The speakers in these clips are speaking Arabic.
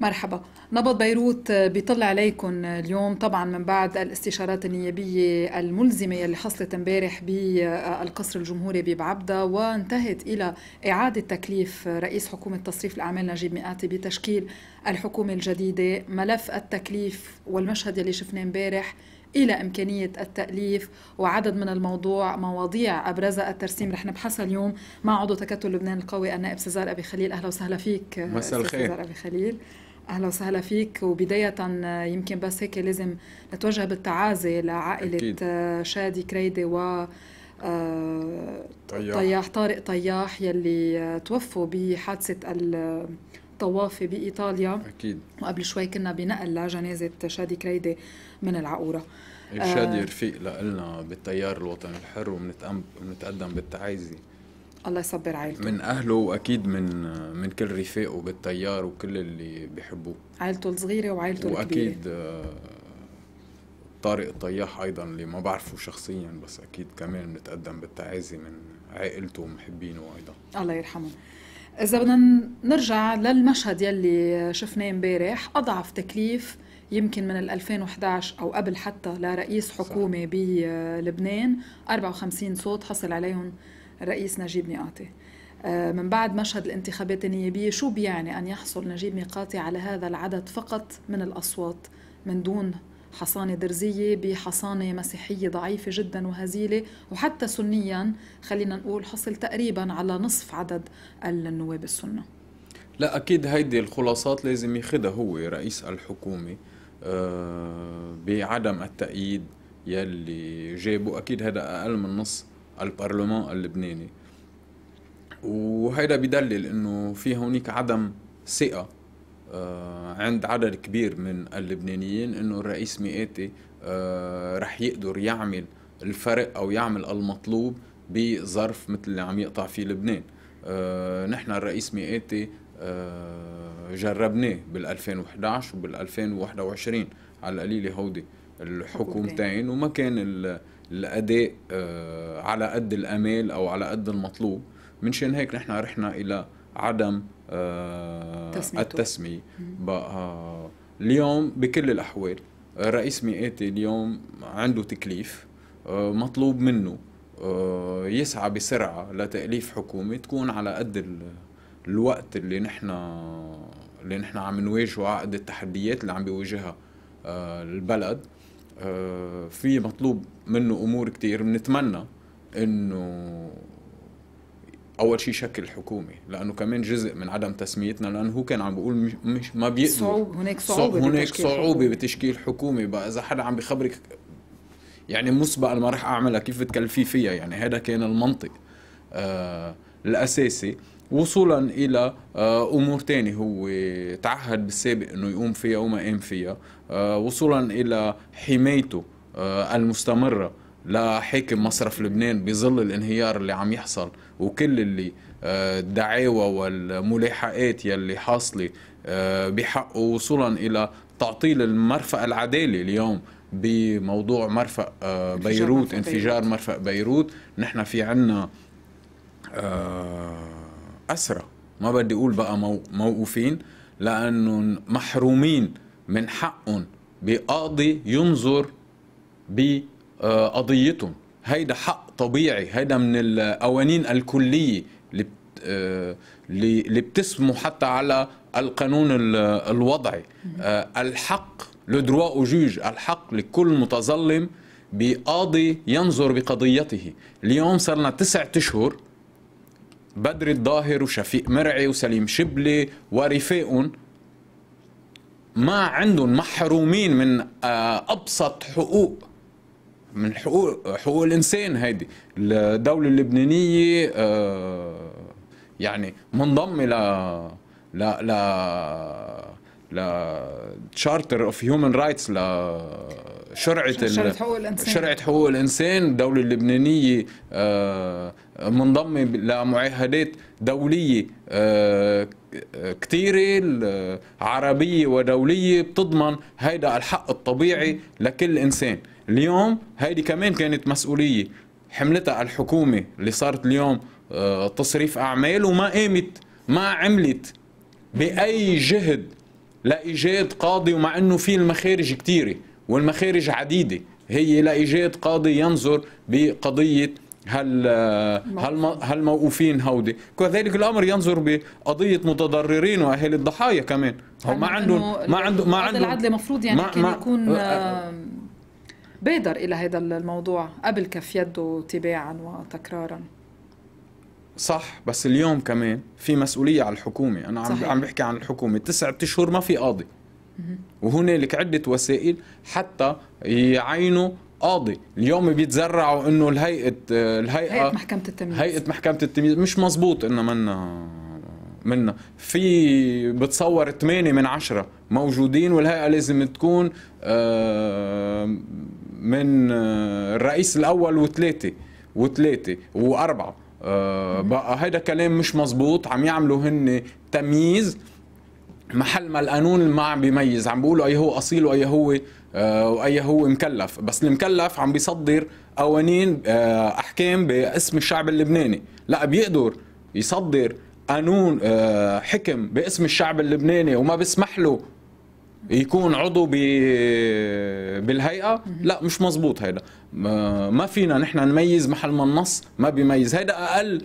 مرحبا نبض بيروت آه، بيطل عليكم آه، اليوم طبعا من بعد الاستشارات النيابية الملزمة اللي حصلت امبارح بالقصر آه، الجمهوري ببعبدة وانتهت إلى إعادة تكليف رئيس حكومة تصريف الأعمال نجيب مئاتي بتشكيل الحكومة الجديدة ملف التكليف والمشهد اللي شفناه امبارح إلى إمكانية التأليف وعدد من الموضوع مواضيع أبرزها الترسيم رح نبحثها اليوم مع عضو تكتل لبنان القوي النائب سزار أبي خليل أهلا وسهلا فيك مساء الخير سزار أبي خليل اهلا وسهلا فيك وبدايه يمكن بس هيك لازم نتوجه بالتعازي لعائله أكيد. شادي كريدي و آه، طياح. طارق طياح يلي آه، توفوا بحادثه الطوافه بايطاليا اكيد وقبل شوي كنا بنقل لجنازه شادي كريدي من العقوره إيه، شادي آه، رفيق لنا بالتيار الوطني الحر وبنتقدم بالتعازي الله يصبر عائلته من اهله واكيد من من كل رفاقه بالتيار وكل اللي بيحبوه عائلته الصغيره وعائلته الكبيره واكيد آه، طارق الطياح ايضا اللي ما بعرفه شخصيا بس اكيد كمان بنتقدم بالتعازي من عائلته ومحبينه ايضا الله يرحمه اذا بدنا نرجع للمشهد يلي شفناه امبارح اضعف تكليف يمكن من ال 2011 او قبل حتى لرئيس حكومه بلبنان 54 صوت حصل عليهم الرئيس نجيب ميقاتي آه، من بعد مشهد الانتخابات النيابية شو بيعني أن يحصل نجيب ميقاتي على هذا العدد فقط من الأصوات من دون حصانة درزية بحصانة مسيحية ضعيفة جدا وهزيلة وحتى سنيا خلينا نقول حصل تقريبا على نصف عدد النواب السنة لا أكيد هيدي الخلاصات لازم يخدها هو رئيس الحكومة آه، بعدم التأييد يلي جابوا أكيد هذا أقل من نصف البرلمان اللبناني وهيدا بدلل انه في هونيك عدم ثقه آه، عند عدد كبير من اللبنانيين انه الرئيس مئاتي آه، رح يقدر يعمل الفرق او يعمل المطلوب بظرف مثل اللي عم يقطع فيه لبنان آه، نحن الرئيس مئاتي جربناه بال2011 وبال2021 على القليله هودي الحكومتين وما كان الاداء آه، على قد الامال او على قد المطلوب منشان هيك نحن رحنا الى عدم آه، تسميته. التسميه بقى آه، اليوم بكل الاحوال رئيس مئاتي اليوم عنده تكليف مطلوب منه يسعى بسرعه لتاليف حكومه تكون على قد الوقت اللي نحن اللي نحن عم نواجهه عقد التحديات اللي عم بيواجهها البلد آه، في مطلوب منه امور كثير بنتمنى انه اول شيء شكل الحكومه لانه كمان جزء من عدم تسميتنا لانه هو كان عم بيقول مش ما بيقدر صعوب هناك صعوبه هناك صعوبه بتشكيل حكومه بقى اذا حدا عم بخبرك يعني مسبقا ما رح اعملها كيف بتكلفي فيها يعني هذا كان المنطق آه الاساسي وصولا الى آه، امور تانية هو تعهد بالسابق انه يقوم فيها وما قام فيها آه، وصولا إلى حمايته آه، المستمرة لحاكم مصرف لبنان بظل الانهيار اللي عم يحصل وكل اللي آه، الدعاوى والملاحقات يلي حاصله بحقه وصولا الى تعطيل المرفأ العدالي اليوم بموضوع مرفأ بيروت انفجار مرفأ بيروت نحن في عنا أسرى ما بدي أقول بقى موقوفين لأنه محرومين من حقهم بقاضي ينظر بقضيتهم هيدا حق طبيعي هيدا من القوانين الكلية اللي آه، بتسمو حتى على القانون الوضعي آه، الحق لدروا او جوج الحق لكل متظلم بقاضي ينظر بقضيته اليوم صرنا تسعة أشهر بدر الظاهر وشفيق مرعي وسليم شبلي ورفاقهم ما عندهم محرومين من آه، ابسط حقوق من حقوق حقوق الانسان هيدي الدوله اللبنانيه آه، يعني منضمه ل ل ل ل تشارتر اوف هيومن رايتس لشرعه شرعه حقوق الانسان شرعه حقوق الانسان الدوله اللبنانيه آه، منضم لمعاهدات دوليه آه، كثيره عربيه ودوليه بتضمن هيدا الحق الطبيعي لكل انسان اليوم هيدي كمان كانت مسؤوليه حملتها الحكومه اللي صارت اليوم آه، تصريف اعمال وما قامت ما عملت باي جهد لايجاد قاضي ومع انه في المخارج كثيره والمخارج عديده هي لايجاد قاضي ينظر بقضيه هل هل هل موقوفين هودي كذلك الامر ينظر بقضيه متضررين واهل الضحايا كمان هو يعني ما عندهم ما عندهم ما عندهم العدل المفروض يعني ما كان ما يكون أه، أه. بادر الى هذا الموضوع قبل كف يده تباعا وتكرارا صح بس اليوم كمان في مسؤوليه على الحكومه انا عم عم بحكي عن الحكومه تسعة اشهر ما في قاضي وهنالك عده وسائل حتى يعينوا قاضي اليوم بيتزرعوا انه الهيئه الهيئه هيئه محكمه التمييز هيئه محكمه التمييز مش مزبوط انه منا منا في بتصور 8 من عشرة موجودين والهيئه لازم تكون آه، من آه، الرئيس الاول وثلاثه وثلاثه واربعه آه، بقى هيدا كلام مش مزبوط عم يعملوا هن تمييز محل ما القانون ما عم بيميز عم بيقولوا اي هو اصيل واي هو آه، واي هو مكلف بس المكلف عم بيصدر قوانين آه، احكام باسم الشعب اللبناني لا بيقدر يصدر قانون آه، حكم باسم الشعب اللبناني وما بيسمح له يكون عضو بالهيئه لا مش مزبوط هيدا ما فينا نحن نميز محل ما النص ما بيميز هيدا اقل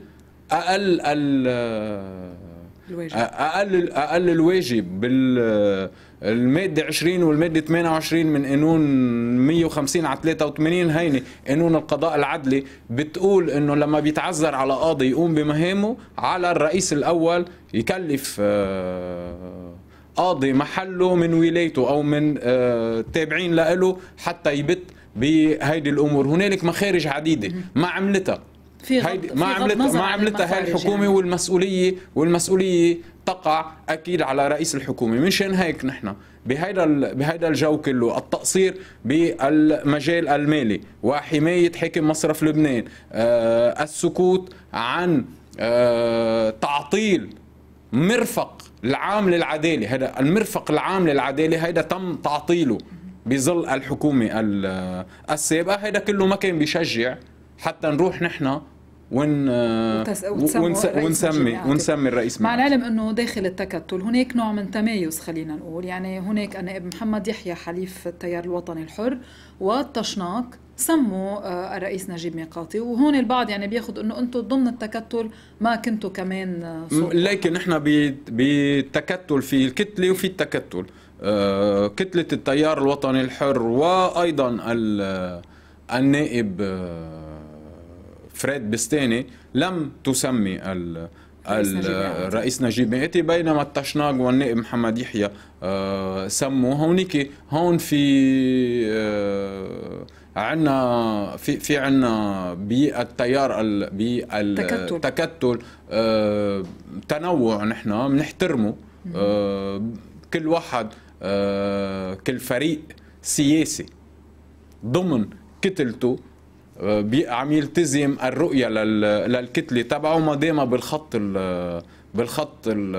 اقل اقل الواجب. اقل اقل الواجب بال المادة 20 والمادة 28 من قانون 150 على 83 هيني قانون القضاء العدلي بتقول انه لما بيتعذر على قاضي يقوم بمهامه على الرئيس الاول يكلف آه، قاضي محله من ولايته او من آه، تابعين له حتى يبت بهيدي الامور هنالك مخارج عديده ما عملتها في ما عملتها ما عملتها هاي الحكومه والمسؤوليه والمسؤوليه تقع اكيد على رئيس الحكومه منشان هيك نحن بهيدا بهيدا الجو كله التقصير بالمجال المالي وحمايه حكم مصرف لبنان آه السكوت عن آه تعطيل مرفق العام للعداله هذا المرفق العام للعداله هذا تم تعطيله بظل الحكومه السابقه هذا كله ما كان بيشجع حتى نروح نحن ون ونسمي ونسمي, يعني ونسمي الرئيس مع العلم انه داخل التكتل هناك نوع من تمايز خلينا نقول يعني هناك النائب محمد يحيى حليف التيار الوطني الحر والطشناق سموا آه، الرئيس نجيب ميقاتي وهون البعض يعني بياخذ انه انتم ضمن التكتل ما كنتوا كمان صوت. آه، لكن نحن بالتكتل في الكتله وفي التكتل آه، كتله التيار الوطني الحر وايضا النائب فريد بستاني لم تسمي ال الرئيس نجيب مئتي بينما التشناق والنائب محمد يحيى آه، سموا هونيك هون في آه، عندنا في في عندنا بالتيار بالتكتل آه، تنوع نحن بنحترمه كل واحد كل فريق سياسي ضمن كتلته آه، عم يلتزم الرؤية للكتلة تبعه ما دام بالخط الـ بالخط الـ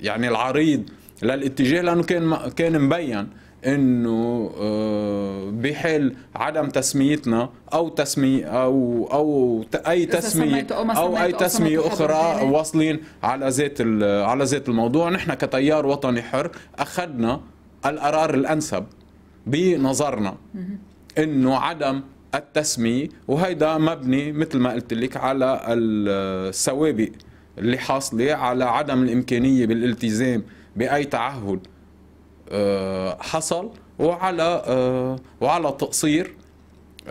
يعني العريض للاتجاه لأنه كان كان مبين انه آه، بحال عدم تسميتنا او تسميه او او اي تسميه او اي تسميه اخرى واصلين على ذات على ذات الموضوع نحن كتيار وطني حر اخذنا القرار الانسب بنظرنا انه عدم التسمية وهيدا مبني مثل ما قلت لك على السوابق اللي حاصلة على عدم الإمكانية بالالتزام بأي تعهد آه، حصل وعلى آه، وعلى تقصير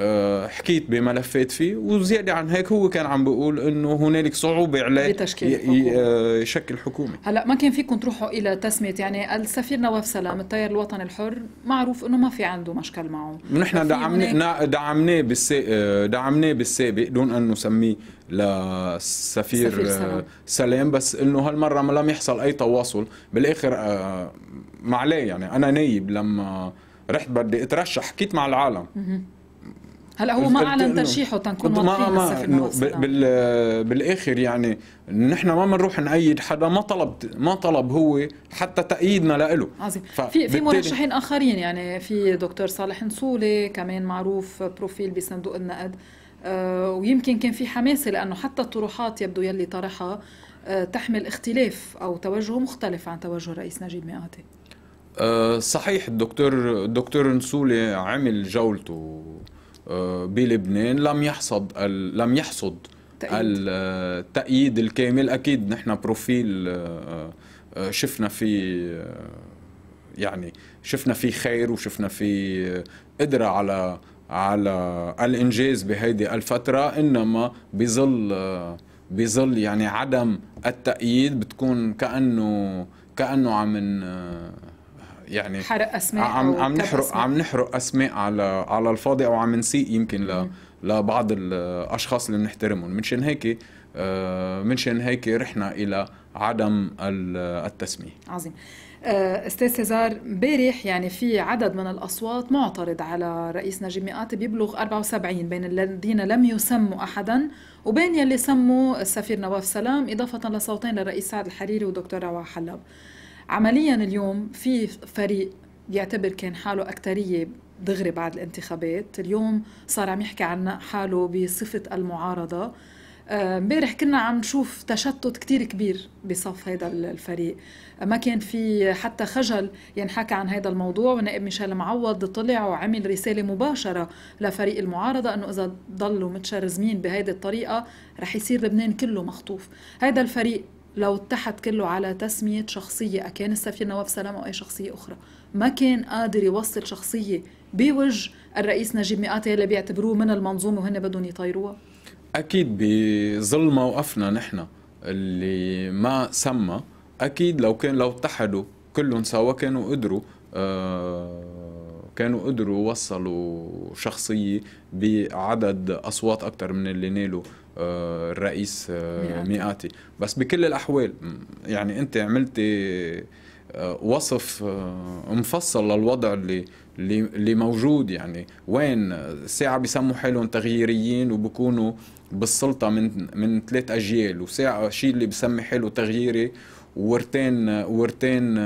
آه، حكيت بملفات فيه وزياده عن هيك هو كان عم بيقول انه هنالك صعوبه على يشكل حكومه آه، هلا ما كان فيكم تروحوا الى تسميه يعني السفير نواف سلام التيار الوطني الحر معروف انه ما في عنده مشكل معه نحن دعمناه دعمناه بالسابق آه، دعمناه بالسابق دون ان نسميه لسفير سلام. سلام بس انه هالمره ما لم يحصل اي تواصل بالاخر معليه يعني انا نايب لما رحت بدي اترشح حكيت مع العالم هلا هو ما اعلن ترشيحه تنكون ما, ما بال بالاخر يعني نحن ما بنروح نأيد حدا ما طلب ما طلب هو حتى تأييدنا له عظيم في في مرشحين اخرين يعني في دكتور صالح نصولي كمان معروف بروفيل بصندوق النقد آه، ويمكن كان في حماسه لانه حتى الطروحات يبدو يلي طرحها آه، تحمل اختلاف او توجه مختلف عن توجه الرئيس نجيب مئاتي آه، صحيح الدكتور الدكتور نسولي عمل جولته بلبنان لم يحصد لم يحصد تأييد. التأييد الكامل أكيد نحن بروفيل آه، آه، شفنا فيه آه، يعني شفنا فيه خير وشفنا فيه قدرة على على الإنجاز بهيدي الفترة إنما بظل بظل يعني عدم التأييد بتكون كأنه كأنه عم يعني حرق اسماء عم عم نحرق أسماء. عم نحرق اسماء على على الفاضي او عم نسيء يمكن ل لبعض الاشخاص اللي بنحترمهم منشان هيك آه، منشان هيك رحنا الى عدم التسميه عظيم آه، استاذ سيزار امبارح يعني في عدد من الاصوات معترض على رئيس نجيب مئات بيبلغ 74 بين الذين لم يسموا احدا وبين يلي سموا السفير نواف سلام اضافه لصوتين للرئيس سعد الحريري ودكتور روعه حلب عمليا اليوم في فريق بيعتبر كان حاله أكترية دغري بعد الانتخابات اليوم صار عم يحكي عن حاله بصفة المعارضة آه، امبارح كنا عم نشوف تشتت كتير كبير بصف هذا الفريق ما كان في حتى خجل ينحكى عن هذا الموضوع والنائب ميشيل معوض طلع وعمل رسالة مباشرة لفريق المعارضة أنه إذا ضلوا متشرزمين بهذه الطريقة رح يصير لبنان كله مخطوف هذا الفريق لو اتحد كله على تسمية شخصية أكان السفير نواف سلام أو أي شخصية أخرى ما كان قادر يوصل شخصية بوجه الرئيس نجيب مئاتي اللي بيعتبروه من المنظومة وهن بدهم يطيروها أكيد بظل موقفنا نحن اللي ما سمى أكيد لو كان لو اتحدوا كلهم سوا كانوا قدروا آه كانوا قدروا وصلوا شخصية بعدد أصوات أكثر من اللي نالوا آه، الرئيس آه، مئاتي بس بكل الاحوال يعني انت عملتي آه، وصف مفصل للوضع اللي اللي موجود يعني وين ساعة بيسموا حالهم تغييريين وبكونوا بالسلطة من من ثلاث أجيال وساعة شيء اللي بسمي حاله تغييري ورتين ورتين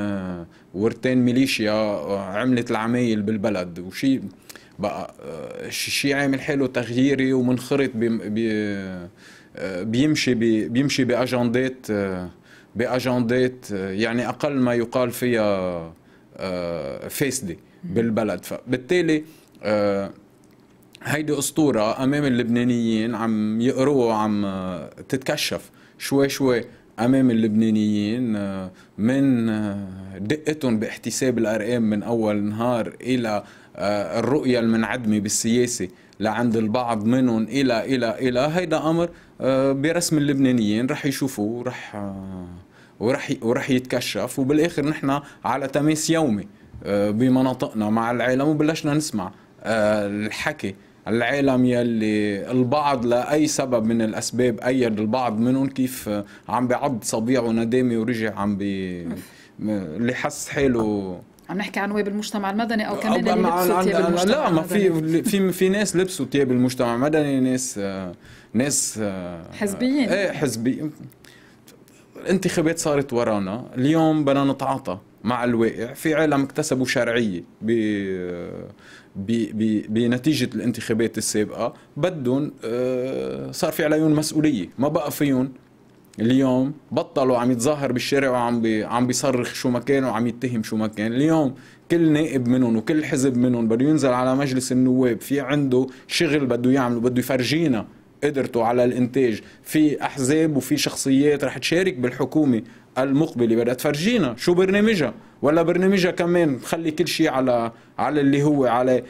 ورتين ميليشيا عملت العمايل بالبلد وشيء بقى آه، شيء عامل حاله تغييري ومنخرط بي آه، بيمشي بي بيمشي باجندات آه، باجندات يعني اقل ما يقال فيها فاسده بالبلد فبالتالي هيدي اسطوره امام اللبنانيين عم يقروها عم تتكشف شوي شوي امام اللبنانيين من دقتهم باحتساب الارقام من اول نهار الى آه، الرؤية المنعدمة بالسياسة لعند البعض منهم إلى إلى إلى هيدا أمر آه، برسم اللبنانيين رح يشوفوه ورح آه، ورح ورح يتكشف وبالآخر نحن على تماس يومي بمناطقنا مع العالم وبلشنا نسمع الحكي العالم يلي البعض لأي سبب من الأسباب أيد البعض منهم كيف عم بعض صبيعه ندامي ورجع عم بي اللي حس حاله عم نحكي عن ويب المجتمع المدني او كمان اللي لبسوا ثياب المجتمع لا ما في في في ناس لبسوا ثياب المجتمع المدني ناس آه، ناس آه، حزبيين ايه حزبي الانتخابات صارت ورانا اليوم بدنا نتعاطى مع الواقع في عالم اكتسبوا شرعيه آه، ب بنتيجه الانتخابات السابقه بدهم صار في عليهم مسؤوليه ما بقى فيهم اليوم بطلوا عم يتظاهر بالشارع وعم بي عم بيصرخ شو ما كان وعم يتهم شو ما كان اليوم كل نائب منهم وكل حزب منهم بده ينزل على مجلس النواب في عنده شغل بده يعمله بده يفرجينا قدرته على الانتاج في احزاب وفي شخصيات رح تشارك بالحكومه المقبله بدها تفرجينا شو برنامجها ولا برنامجها كمان خلي كل شيء على على اللي هو على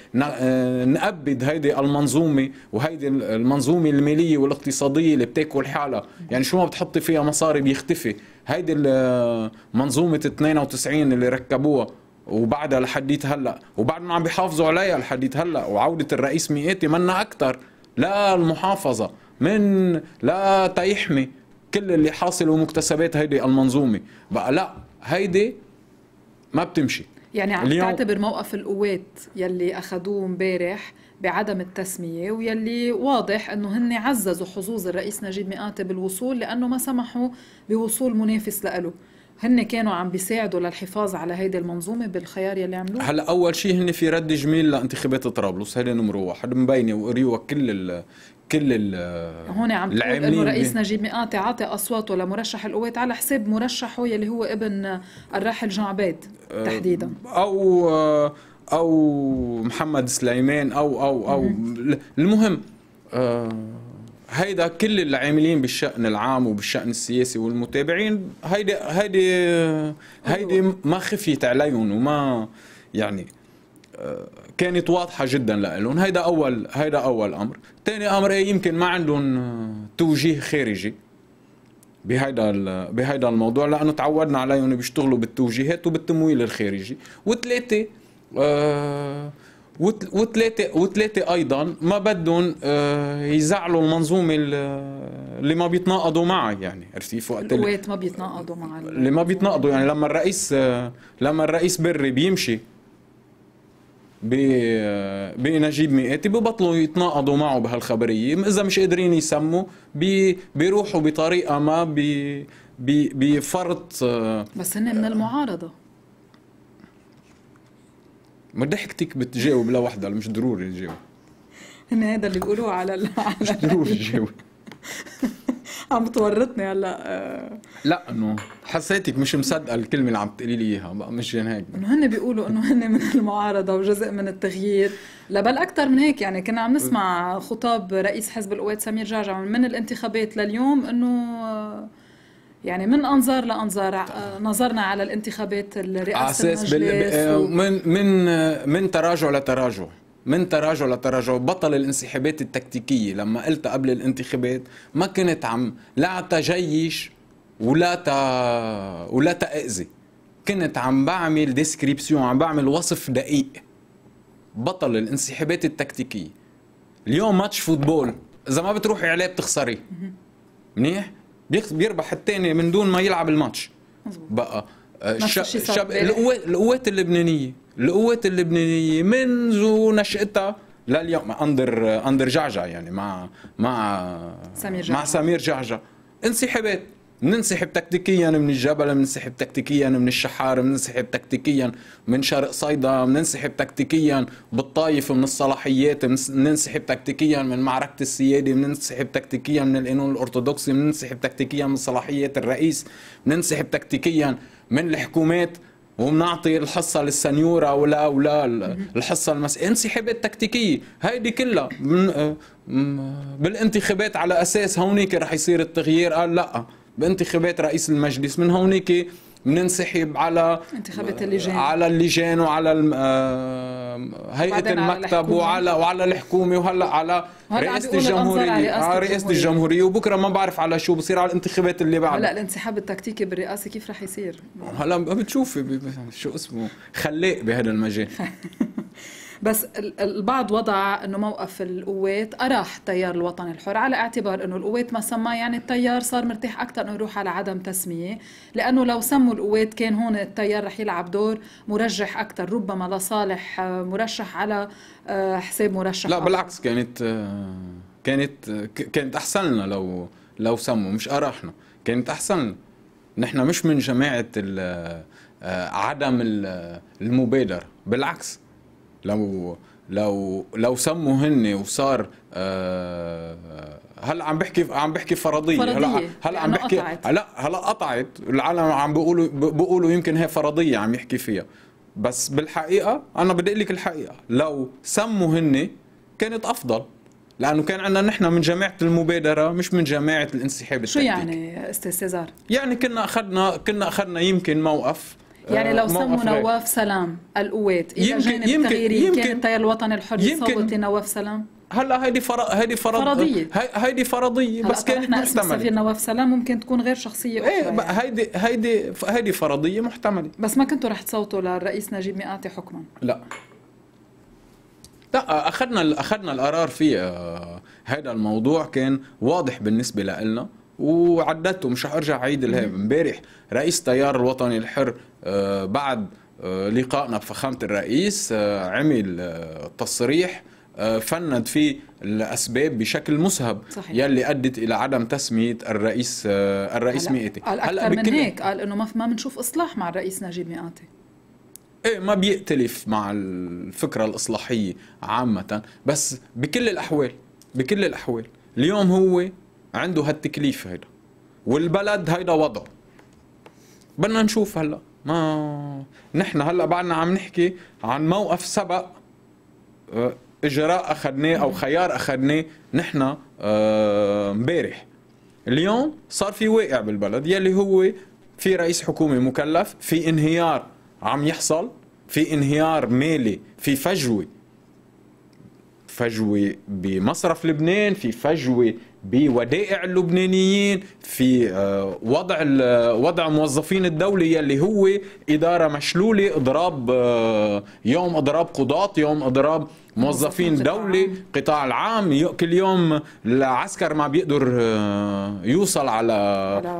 نقبض آه، هيدي المنظومه وهيدي المنظومه الماليه والاقتصاديه اللي بتاكل حالها يعني شو ما بتحطي فيها مصاري بيختفي هيدي منظومه 92 اللي ركبوها وبعدها لحديت هلا وبعدهم عم بيحافظوا عليها لحديت هلا وعوده الرئيس مئاتي منا اكثر لا المحافظة من لا تيحمي كل اللي حاصل ومكتسبات هيدي المنظومة بقى لا هيدي ما بتمشي يعني عم اليوم... تعتبر موقف القوات يلي اخذوه امبارح بعدم التسمية ويلي واضح أنه هن عززوا حظوظ الرئيس نجيب مئاتي بالوصول لأنه ما سمحوا بوصول منافس لإله هن كانوا عم بيساعدوا للحفاظ على هيدي المنظومه بالخيار يلي عملوه هلا اول شيء هن في رد جميل لانتخابات طرابلس هيدا نمره واحد مبينه وقريوه كل ال كل ال هون عم تقول انه رئيس نجيب مئاتي عاطي اصواته لمرشح القوات على حساب مرشحه يلي هو ابن الراحل جان عبيد أه، تحديدا او او محمد سليمان او او او المهم أه هيدا كل اللي عاملين بالشأن العام وبالشأن السياسي والمتابعين هيدي هيدي هيدي ما خفيت عليهم وما يعني آه، كانت واضحة جدا لهم هيدا أول هيدا أول أمر ثاني أمر إيه، يمكن ما عندهم آه، توجيه خارجي بهيدا بهيدا الموضوع لانه تعودنا عليهم بيشتغلوا بالتوجيهات وبالتمويل الخارجي وثلاثه آه وثلاثه وثلاثه ايضا ما بدهم آه، يزعلوا المنظومه اللي ما بيتناقضوا معها يعني عرفتي وقت القوات ما بيتناقضوا مع اللي ما بيتناقضوا يعني لما الرئيس آه، لما الرئيس بري بيمشي بنجيب آه، مئاتي ببطلوا يتناقضوا معه بهالخبريه اذا مش قادرين يسموا بي بيروحوا بطريقه ما بفرط بس هن من المعارضه ما ضحكتك بتجاوب لا وحده مش ضروري تجاوب انا هذا اللي بيقولوه على ال... مش ضروري تجاوب عم تورطني هلا آه. لا انه حسيتك مش مصدقه الكلمه اللي عم تقولي لي اياها مش يعني هيك انه هن بيقولوا انه هن من المعارضه وجزء من التغيير لا بل اكثر من هيك يعني كنا عم نسمع خطاب رئيس حزب القوات سمير جعجع من الانتخابات لليوم انه يعني من انظار لانظار آه، نظرنا على الانتخابات الرئاسه اساس بال... آه، من من آه، من تراجع لتراجع من تراجع لتراجع بطل الانسحابات التكتيكيه لما قلت قبل الانتخابات ما كنت عم لا تجيش ولا ت... ولا تاذي كنت عم بعمل ديسكريبسيون عم بعمل وصف دقيق بطل الانسحابات التكتيكيه اليوم ماتش فوتبول اذا ما بتروحي عليه بتخسري منيح بيربح الثاني من دون ما يلعب الماتش بقى آه، الشب... القوات القوات اللبنانيه القوات اللبنانيه منذ نشاتها لليوم اندر اندر جعجع يعني مع مع سمير جعجع. مع سمير جعجع انسحابات مننسحب تكتيكيا من الجبل مننسحب تكتيكيا من الشحار مننسحب تكتيكيا من شرق صيدا مننسحب تكتيكيا بالطايف من الصلاحيات مننسحب تكتيكيا من معركة السيادة مننسحب تكتيكيا من القانون الأرثوذكسي مننسحب تكتيكيا من صلاحيات الرئيس مننسحب تكتيكيا من الحكومات ومنعطي الحصه للسنيوره ولا ولا الحصه المس انسحابات تكتيكيه هيدي كلها بالانتخابات على اساس هونيك رح يصير التغيير قال لا بانتخابات رئيس المجلس من هونيك بننسحب على انتخابات اللجان على اللجان وعلى آه، هيئه المكتب وعلى وعلى الحكومه وهلا على رئاسه الجمهوريه على رئاسه آه، الجمهوريه وبكره ما بعرف على شو بصير على الانتخابات اللي بعد هلا الانسحاب التكتيكي بالرئاسه كيف رح يصير هلا بتشوفي شو اسمه خلاق بهذا المجال بس البعض وضع انه موقف القوات اراح تيار الوطن الحر على اعتبار انه القوات ما سماه يعني التيار صار مرتاح اكثر انه يروح على عدم تسميه لانه لو سموا القوات كان هون التيار رح يلعب دور مرجح اكثر ربما لصالح آه، مرشح على آه، حساب مرشح لا بالعكس كانت آه، كانت كانت احسن لنا لو لو سموا مش اراحنا كانت احسن لنا نحن مش من جماعه عدم المبادره بالعكس لو لو لو سموا هن وصار آه، هلا عم بحكي عم بحكي فرضيه, فرضية. هلا هل عم بحكي هلا لا هلا قطعت العالم عم بيقولوا بيقولوا يمكن هي فرضيه عم يحكي فيها بس بالحقيقه انا بدي اقول لك الحقيقه لو سموا هن كانت افضل لانه كان عندنا نحن من جماعه المبادره مش من جماعه الانسحاب التكتيكي شو يعني استاذ سيزار يعني كنا اخذنا كنا اخذنا يمكن موقف يعني لو سموا نواف سلام القوات الى يمكن جانب يمكن تغييري يمكن كان التيار الوطني الحر يصوت لنواف سلام هلا هيدي فرض هيدي فرض فرضيه هيدي فرضيه بس كانت محتمله في نواف سلام ممكن تكون غير شخصيه إيه، اخرى ايه يعني. هيدي هيدي هيدي فرضيه محتمله بس ما كنتوا رح تصوتوا للرئيس نجيب مئاتي حكما لا لا اخذنا اخذنا القرار في آه، هذا الموضوع كان واضح بالنسبه لنا وعدته مش ارجع عيد الهاب امبارح رئيس تيار الوطني الحر آه، بعد آه، لقائنا بفخامه الرئيس آه، عمل تصريح فند فيه الاسباب بشكل مسهب صحيح. يلي ادت الى عدم تسميه الرئيس الرئيس هلأ مئاتي قال اكثر من هيك قال انه ما ما بنشوف اصلاح مع الرئيس نجيب مئاتي ايه ما بيئتلف مع الفكره الاصلاحيه عامه بس بكل الاحوال بكل الاحوال اليوم هو عنده هالتكليف هيدا والبلد هيدا وضعه بدنا نشوف هلا ما نحن هلا بعدنا عم نحكي عن موقف سبق آه، اجراء اخذناه او خيار اخذناه نحن امبارح آه، اليوم صار في واقع بالبلد يلي هو في رئيس حكومه مكلف في انهيار عم يحصل في انهيار مالي في فجوه فجوه بمصرف لبنان في فجوه بودائع اللبنانيين في آه، وضع آه، وضع موظفين الدولة يلي هو إدارة مشلولة إضراب آه، يوم إضراب قضاة يوم إضراب موظفين دولة قطاع العام كل يوم العسكر ما بيقدر يوصل على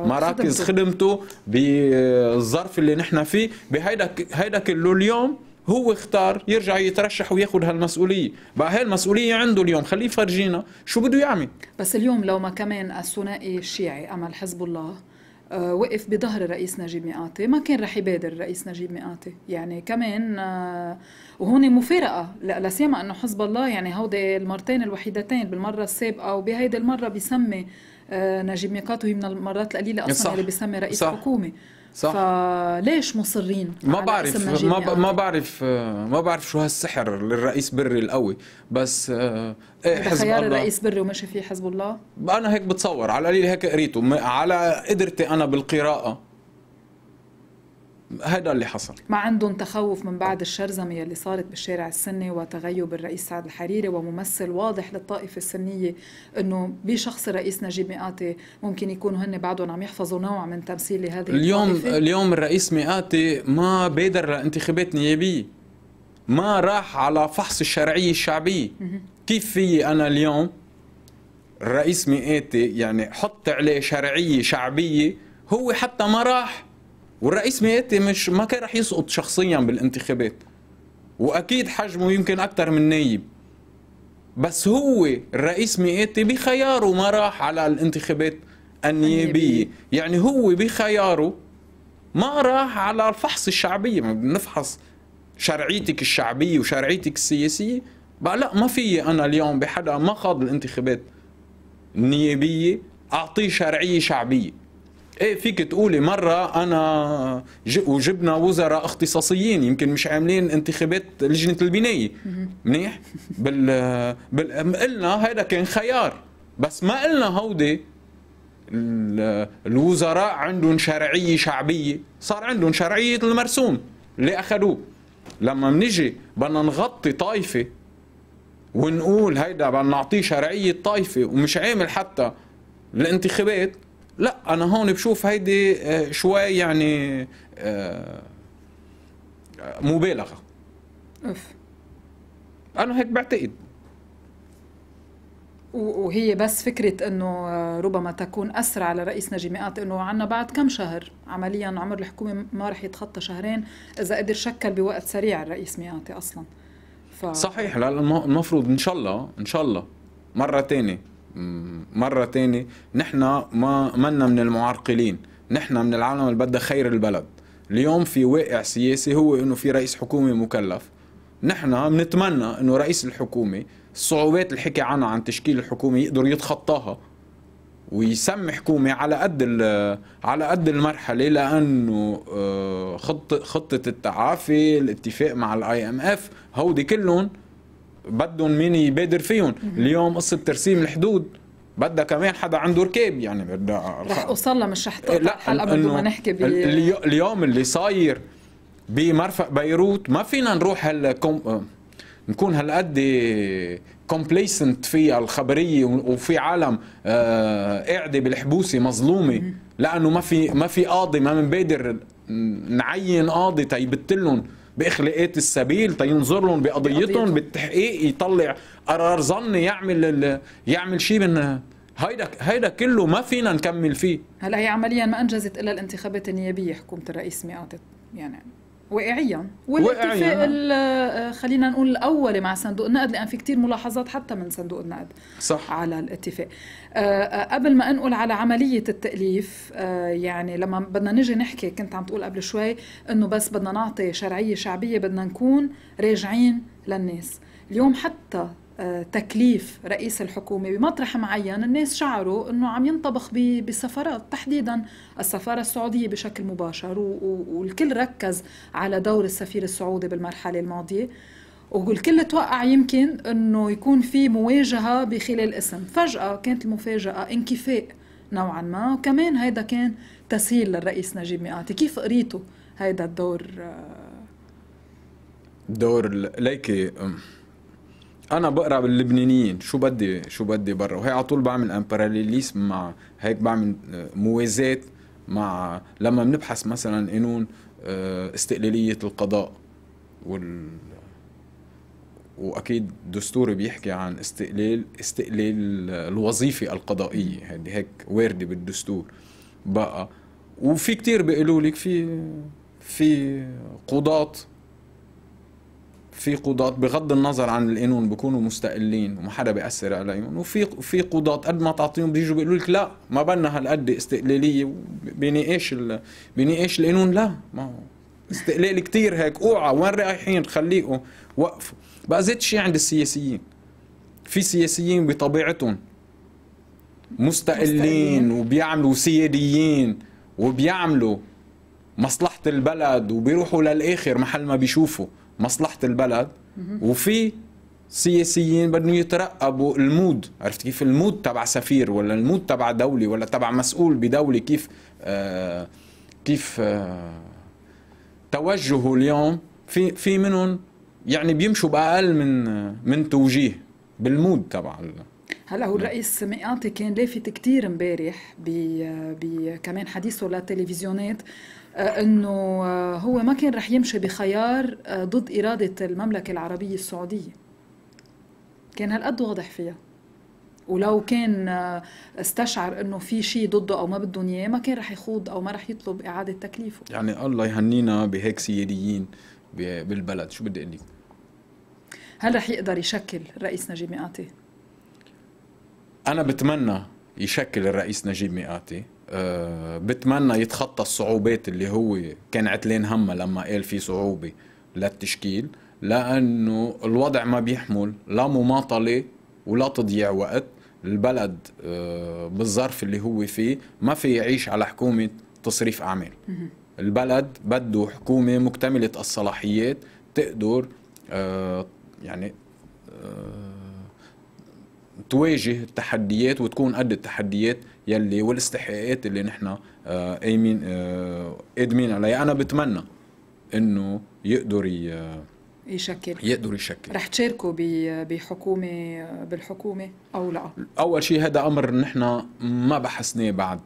مراكز خدمته بالظرف اللي نحن فيه بهيدا هيدا كله اليوم هو اختار يرجع يترشح وياخذ هالمسؤوليه بقى هاي المسؤوليه عنده اليوم خليه يفرجينا شو بده يعمل بس اليوم لو ما كمان الثنائي الشيعي امل حزب الله آه، وقف بظهر الرئيس نجيب ميقاتي ما كان رح يبادر الرئيس نجيب ميقاتي يعني كمان آه، وهون مفارقه لا سيما انه حزب الله يعني هودي المرتين الوحيدتين بالمره السابقه وبهيدي المره بيسمي آه، نجيب مئاتي وهي من المرات القليله اصلا صح. اللي بيسمي رئيس صح. حكومه صح فليش مصرين ما بعرف ما, ب... ما بعرف ما بعرف شو هالسحر للرئيس بري القوي بس آه، ايه حزب خيار الله. الرئيس بري وماشي فيه حزب الله انا هيك بتصور على القليل هيك قريته على قدرتي انا بالقراءه هذا اللي حصل ما عندهم تخوف من بعد الشرزمة اللي صارت بالشارع السني وتغيب الرئيس سعد الحريري وممثل واضح للطائفة السنية انه بشخص الرئيس نجيب مئاتي ممكن يكونوا هن بعدهم عم يحفظوا نوع من تمثيل لهذه اليوم الطائفة. اليوم الرئيس مئاتي ما بادر لانتخابات نيابية ما راح على فحص الشرعية الشعبية كيف في انا اليوم الرئيس مئاتي يعني حط عليه شرعية شعبية هو حتى ما راح والرئيس مياتي مش ما كان رح يسقط شخصيا بالانتخابات واكيد حجمه يمكن اكثر من نايب بس هو الرئيس مياتي بخياره ما راح على الانتخابات النيابيه يعني هو بخياره ما راح على الفحص الشعبيه ما بنفحص شرعيتك الشعبيه وشرعيتك السياسيه بقى لا ما في انا اليوم بحدا ما خاض الانتخابات النيابيه اعطيه شرعيه شعبيه ايه فيك تقولي مرة أنا وجبنا وزراء اختصاصيين يمكن مش عاملين انتخابات لجنة البناية منيح بال, بال... قلنا هذا كان خيار بس ما قلنا هودي الوزراء عندهم شرعية شعبية صار عندهم شرعية المرسوم اللي أخذوه لما منجي بدنا نغطي طائفة ونقول هيدا بدنا نعطيه شرعية طائفة ومش عامل حتى الانتخابات لا انا هون بشوف هيدي آه، شوي يعني آه، مبالغه اف انا هيك بعتقد وهي بس فكرة أنه آه، ربما تكون أسرع لرئيس نجي مئات أنه عنا بعد كم شهر عمليا عمر الحكومة ما رح يتخطى شهرين إذا قدر شكل بوقت سريع الرئيس مئاتي أصلا ف... صحيح لا المفروض إن شاء الله إن شاء الله مرة تانية مرة تاني نحن ما منا من المعرقلين نحن من العالم اللي بدها خير البلد اليوم في واقع سياسي هو انه في رئيس حكومة مكلف نحن بنتمنى انه رئيس الحكومة الصعوبات اللي حكي عنها عن تشكيل الحكومة يقدر يتخطاها ويسمي حكومة على قد على قد المرحلة لأنه آه، خطة خطة التعافي الاتفاق مع الاي ام اف هودي كلهم بدهم مين يبادر فيهم اليوم قصه ترسيم الحدود بدها كمان حدا عنده ركاب يعني بدها رح لها مش رح تقطع الحلقه بدون ما نحكي ب... اليوم اللي صاير بمرفق بيروت ما فينا نروح هلا كوم... آه، نكون هالقد كومبليسنت في الخبريه وفي عالم آه، قاعده بالحبوسه مظلومه لانه ما في ما في قاضي ما بنبادر نعين قاضي تيبتلهم باخلاقات السبيل تينظر لهم بقضيتهم بالتحقيق يطلع قرار ظني يعمل يعمل شيء من هيدا هيدا كله ما فينا نكمل فيه هلا هي عمليا ما انجزت الا الانتخابات النيابيه حكومه الرئيس مئاتت يعني واقعيا والاتفاق آه، خلينا نقول الاولي مع صندوق النقد لان في كثير ملاحظات حتى من صندوق النقد صح على الاتفاق آه، آه، قبل ما انقل على عمليه التاليف يعني لما بدنا نجي نحكي كنت عم تقول قبل شوي انه بس بدنا نعطي شرعيه شعبيه بدنا نكون راجعين للناس اليوم حتى تكليف رئيس الحكومة بمطرح معين الناس شعروا أنه عم ينطبخ بسفارات تحديدا السفارة السعودية بشكل مباشر والكل ركز على دور السفير السعودي بالمرحلة الماضية والكل توقع يمكن أنه يكون في مواجهة بخلال اسم فجأة كانت المفاجأة انكفاء نوعا ما وكمان هيدا كان تسهيل للرئيس نجيب مئاتي كيف قريته هيدا الدور آه، دور ليكي انا بقرا باللبنانيين شو بدي شو بدي برا وهي على طول بعمل ان مع هيك بعمل آه، موازاه مع لما بنبحث مثلا قانون آه، استقلاليه القضاء وال واكيد دستوري بيحكي عن استقلال استقلال الوظيفه القضائيه هذه هيك وارده بالدستور بقى وفي كتير بيقولوا لك في في قضاة في قضاة بغض النظر عن القانون بيكونوا مستقلين وما حدا بياثر عليهم وفي في قضاة قد ما تعطيهم بيجوا بيقولوا لك لا ما بدنا هالقد استقلاليه بنقاش ال... بنقاش القانون لا ما هو استقلال كثير هيك اوعى وين رايحين خليقوا وقفوا بقى زيت شيء عند السياسيين في سياسيين بطبيعتهم مستقلين, مستقلين. وبيعملوا سياديين وبيعملوا مصلحة البلد وبيروحوا للآخر محل ما بيشوفوا مصلحه البلد وفي سياسيين بدهم يترقبوا المود عرفت كيف المود تبع سفير ولا المود تبع دولي ولا تبع مسؤول بدولة كيف آه كيف آه توجهه اليوم في في منهم يعني بيمشوا باقل من من توجيه بالمود تبع هلا هو نعم. الرئيس مئاتي كان لافت كثير امبارح ب كمان حديثه للتلفزيونات آه، انه آه، هو ما كان رح يمشي بخيار آه، ضد اراده المملكه العربيه السعوديه كان هالقد واضح فيها ولو كان استشعر انه في شيء ضده او ما بدهم اياه ما كان رح يخوض او ما رح يطلب اعاده تكليفه يعني الله يهنينا بهيك سياديين بالبلد شو بدي اقول لك هل رح يقدر يشكل الرئيس نجيب ميقاتي انا بتمنى يشكل الرئيس نجيب ميقاتي آه، بتمنى يتخطى الصعوبات اللي هو كان عتلان همها لما قال في صعوبة للتشكيل لأنه الوضع ما بيحمل لا مماطلة ولا تضييع وقت البلد آه، بالظرف اللي هو فيه ما في يعيش على حكومة تصريف أعمال البلد بده حكومة مكتملة الصلاحيات تقدر آه، يعني تواجه التحديات وتكون قد التحديات يلي والاستحقاقات اللي نحن قايمين آه، آه، قادمين عليها انا بتمنى انه يقدر يشكل يقدر يشكل رح تشاركوا بحكومه بالحكومه او لا اول شيء هذا امر نحن ما بحثناه بعد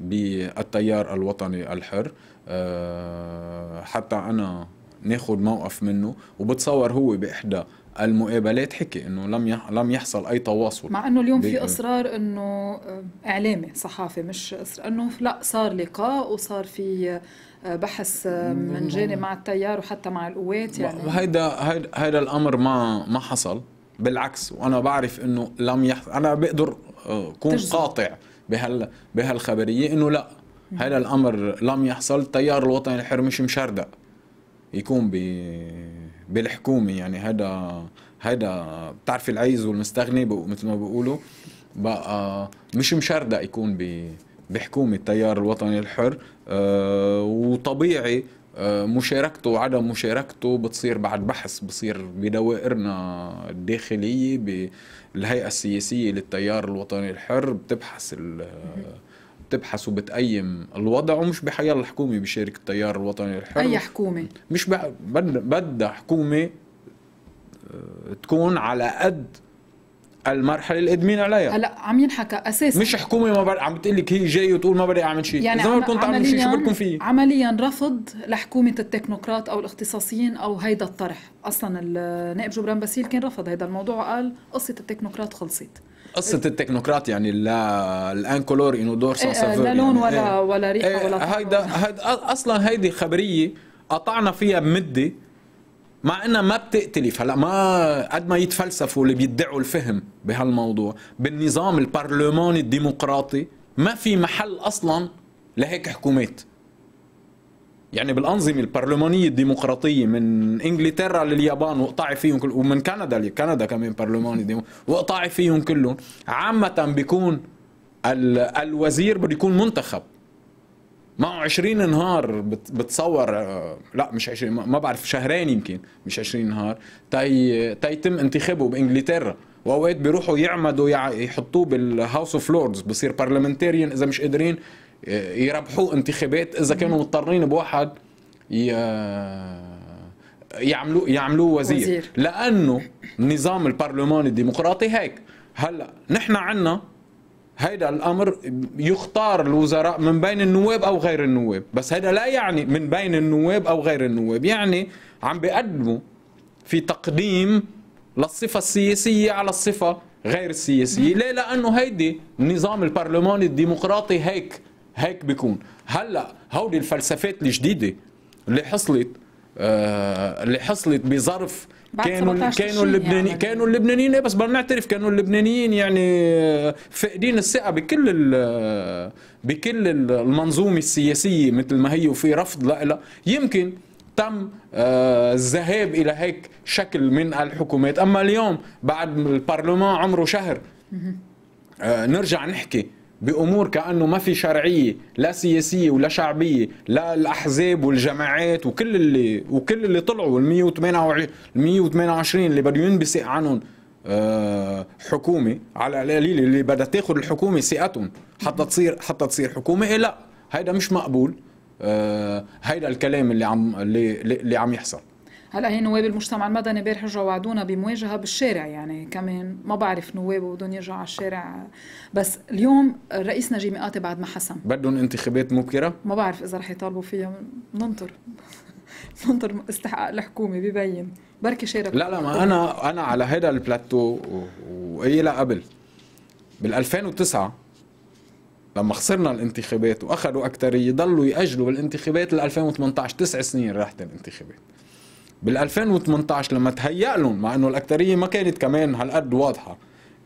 بالتيار الوطني الحر آه، حتى انا ناخذ موقف منه وبتصور هو باحدى المقابلات حكي انه لم لم يحصل اي تواصل مع انه اليوم في اصرار انه آه، اعلامي صحافي مش اصرار انه لا صار لقاء وصار في آه، بحث آه، من جانب مع التيار وحتى مع القوات يعني هيدا هيدا الامر ما ما حصل بالعكس وانا بعرف انه لم يحصل انا بقدر كون قاطع بهال بهالخبريه انه لا هذا الامر لم يحصل التيار الوطني الحر مش مشردق يكون بالحكومه يعني هذا هذا بتعرفي العيز والمستغني مثل ما بيقولوا بقى مش مشردة يكون بحكومة التيار الوطني الحر آه، وطبيعي آه، مشاركته وعدم مشاركته بتصير بعد بحث بصير بدوائرنا الداخلية بالهيئة السياسية للتيار الوطني الحر بتبحث بتبحث وبتقيم الوضع ومش بحيال الحكومه بشارك التيار الوطني الحر اي حكومه مش بدها حكومه آه، تكون على قد المرحله اللي قادمين عليها هلا عم ينحكى اساسا مش حكومه ما بر... عم بتقول لك هي جاي وتقول ما بدي اعمل شيء يعني اذا ما كنت عامل شيء شو بدكم فيه عمليا رفض لحكومه التكنوقراط او الاختصاصيين او هيدا الطرح اصلا النائب جبران باسيل كان رفض هيدا الموضوع وقال قصه التكنوقراط خلصت قصه التكنوقراط يعني لا الان كولور انه دور إيه، إيه، سان لا يعني. لون يعني ولا إيه، ولا ريحه ولا هيدا هيدا اصلا هيدي خبريه قطعنا فيها بمده مع انها ما بتقتلف هلا ما قد ما يتفلسفوا اللي بيدعوا الفهم بهالموضوع بالنظام البرلماني الديمقراطي ما في محل اصلا لهيك حكومات يعني بالانظمه البرلمانيه الديمقراطيه من انجلترا لليابان وقطعي فيهم كل ومن كندا كندا كمان برلماني وقطعي فيهم كلهم عامه بيكون ال... الوزير بده يكون منتخب معه 20 نهار بت... بتصور آه، لا مش 20 ما بعرف شهرين يمكن مش 20 نهار تي تيتم انتخابه بانجلترا واوقات بيروحوا يعمدوا يحطوه بالهاوس اوف لوردز بصير بارلمنتيريان اذا مش قادرين يربحوا انتخابات اذا كانوا مضطرين بواحد يعملوه يعملوه وزير. وزير لانه نظام البرلمان الديمقراطي هيك هلا نحن عنا هيدا الامر يختار الوزراء من بين النواب او غير النواب بس هيدا لا يعني من بين النواب او غير النواب يعني عم بيقدموا في تقديم للصفه السياسيه على الصفه غير السياسيه ليه لانه هيدي نظام البرلمان الديمقراطي هيك هيك بيكون هلا هودي الفلسفات الجديده اللي حصلت آه اللي حصلت بظرف كانوا كانوا اللبنانيين يعني. كانوا اللبنانيين إيه، بس بدنا نعترف كانوا اللبنانيين يعني آه، فاقدين الثقه بكل آه، بكل المنظومه السياسيه مثل ما هي وفي رفض لها يمكن تم آه، الذهاب الى هيك شكل من الحكومات اما اليوم بعد البرلمان عمره شهر نرجع نحكي بامور كانه ما في شرعيه لا سياسيه ولا شعبيه لا الاحزاب والجماعات وكل اللي وكل اللي طلعوا ال 128 ال 128 اللي بده ينبثق عنهم آه، حكومه على القليل اللي بدها تاخذ الحكومه ثقتهم حتى تصير حتى تصير حكومه إيه لا هيدا مش مقبول آه، هيدا الكلام اللي عم اللي, اللي عم يحصل هلا هي نواب المجتمع المدني امبارح رجعوا وعدونا بمواجهه بالشارع يعني كمان ما بعرف نواب بدهم يرجعوا على الشارع بس اليوم الرئيس نجيب مئاتي بعد ما حسم بدهم انتخابات مبكره؟ ما بعرف اذا رح يطالبوا فيها ننطر ننطر استحقاق الحكومه ببين بركي شارك لا لا ما انا انا على هذا البلاتو وهي لا قبل بال 2009 لما خسرنا الانتخابات واخذوا اكثريه ضلوا ياجلوا بالانتخابات ل 2018 تسع سنين راحت الانتخابات بال 2018 لما تهيأ لهم مع انه الاكثريه ما كانت كمان هالقد واضحه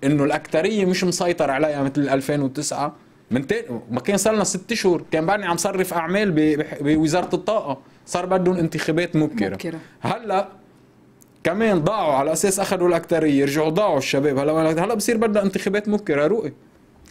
انه الاكثريه مش مسيطر عليها مثل 2009 من ما كان صار لنا ست شهور كان بعدني عم صرف اعمال بوزاره الطاقه صار بدهم انتخابات مبكره, مبكرة. هلا كمان ضاعوا على اساس اخذوا الاكثريه رجعوا ضاعوا الشباب هلا هلا بصير بدنا انتخابات مبكره رؤي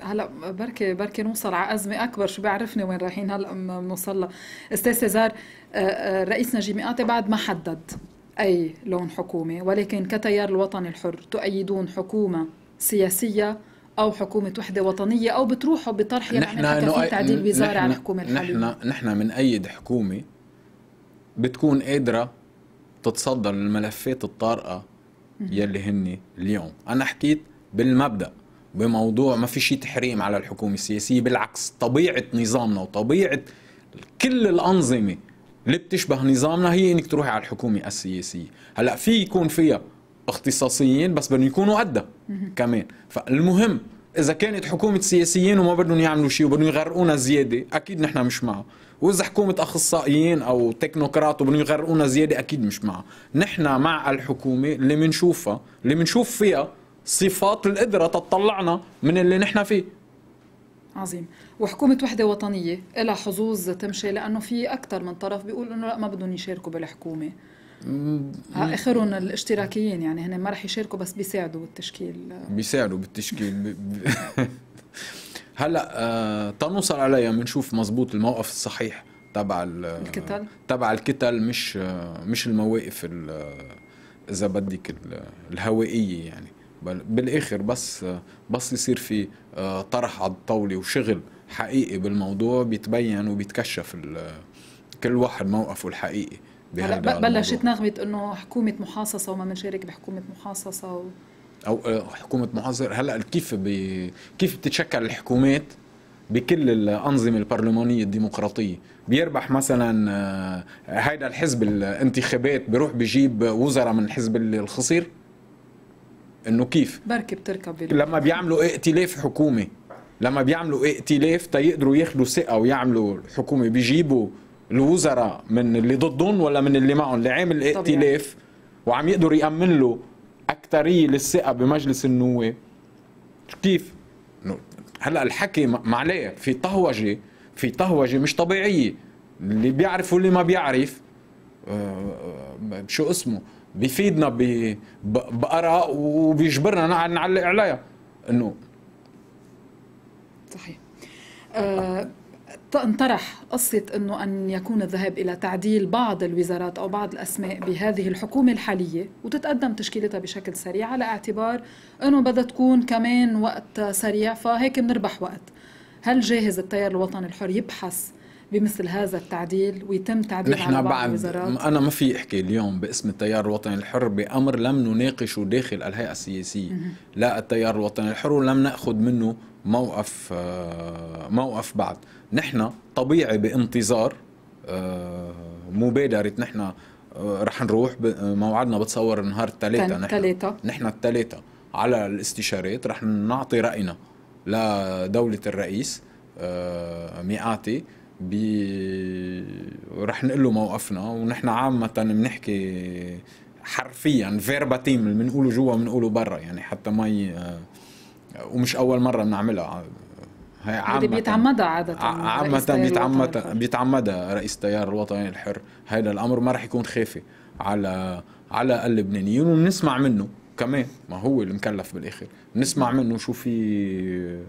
هلا بركي بركي نوصل على ازمه اكبر شو بيعرفني وين رايحين هلا نوصل لها استاذ سيزار آه، آه، رئيس نجيب مئاتي بعد ما حدد اي لون حكومه ولكن كتيار الوطني الحر تؤيدون حكومه سياسيه او حكومه وحده وطنيه او بتروحوا بطرح يعني نحن نؤي... تعديل وزاره على الحكومه الحاليه نحن نحن بنأيد حكومه بتكون قادره تتصدر للملفات الطارئه يلي هن اليوم انا حكيت بالمبدا بموضوع ما في شيء تحريم على الحكومة السياسية بالعكس طبيعة نظامنا وطبيعة كل الأنظمة اللي بتشبه نظامنا هي انك تروحي على الحكومة السياسية هلا في يكون فيها اختصاصيين بس بدهم يكونوا قدها كمان فالمهم اذا كانت حكومه سياسيين وما بدهم يعملوا شيء وبدهم يغرقونا زياده اكيد نحن مش معه واذا حكومه اخصائيين او تكنوقراط وبدهم يغرقونا زياده اكيد مش معه نحن مع الحكومه اللي بنشوفها اللي بنشوف فيها صفات القدرة تطلعنا من اللي نحن فيه عظيم وحكومة وحدة وطنية لها حظوظ تمشي لأنه في أكثر من طرف بيقول إنه لا ما بدهم يشاركوا بالحكومة اخرهم الاشتراكيين يعني هن ما رح يشاركوا بس بيساعدوا بالتشكيل بيساعدوا بالتشكيل هلا آه تنوصل عليها بنشوف مزبوط الموقف الصحيح تبع الكتل تبع الكتل مش آه، مش المواقف آه، اذا بدك الهوائيه يعني المستقبل بالاخر بس بس يصير في آه، طرح على الطاوله وشغل حقيقي بالموضوع بيتبين وبيتكشف كل واحد موقفه الحقيقي هلا بلشت نغمه انه حكومه محاصصه وما بنشارك بحكومه محاصصه و... او آه، حكومه محاصصه هلا كيف بي... كيف بتتشكل الحكومات بكل الأنظمة البرلمانية الديمقراطية بيربح مثلا آه، هيدا الحزب الانتخابات بيروح بجيب وزراء من الحزب الخصير انه كيف بركي بتركب لما بيعملوا ائتلاف حكومي لما بيعملوا ائتلاف تيقدروا ياخذوا ثقه ويعملوا حكومه بيجيبوا الوزراء من اللي ضدهم ولا من اللي معهم اللي عامل ائتلاف وعم يقدر يامن له اكثريه للثقه بمجلس النواب كيف هلا الحكي معليه في طهوجه في طهوجه مش طبيعيه اللي بيعرف واللي ما بيعرف آه، آه، شو اسمه بيفيدنا باراء وبيجبرنا نعلق عليها انه صحيح أه انطرح قصة أنه أن يكون الذهاب إلى تعديل بعض الوزارات أو بعض الأسماء بهذه الحكومة الحالية وتتقدم تشكيلتها بشكل سريع على اعتبار أنه بدها تكون كمان وقت سريع فهيك بنربح وقت هل جاهز التيار الوطني الحر يبحث بمثل هذا التعديل ويتم تعديل نحن على بعض بعد الوزارات انا ما في احكي اليوم باسم التيار الوطني الحر بامر لم نناقشه داخل الهيئه السياسيه لا التيار الوطني الحر ولم ناخذ منه موقف آه، موقف بعد نحن طبيعي بانتظار آه، مبادره نحن آه، رح نروح موعدنا بتصور نهار الثلاثاء نحن تلاتة. نحن الثلاثة على الاستشارات رح نعطي راينا لدوله الرئيس مئاتي بي... رح نقول له موقفنا ونحن عامة بنحكي حرفيا فيرباتيم اللي بنقوله جوا بنقوله برا يعني حتى ما ومش أول مرة بنعملها هي عامة بيتعمدها عادة عامة بيتعمدها بيتعمدها رئيس التيار الوطني الحر هذا الأمر ما رح يكون خافي على على اللبنانيين وبنسمع منه كمان ما هو المكلف بالاخر بنسمع منه شو في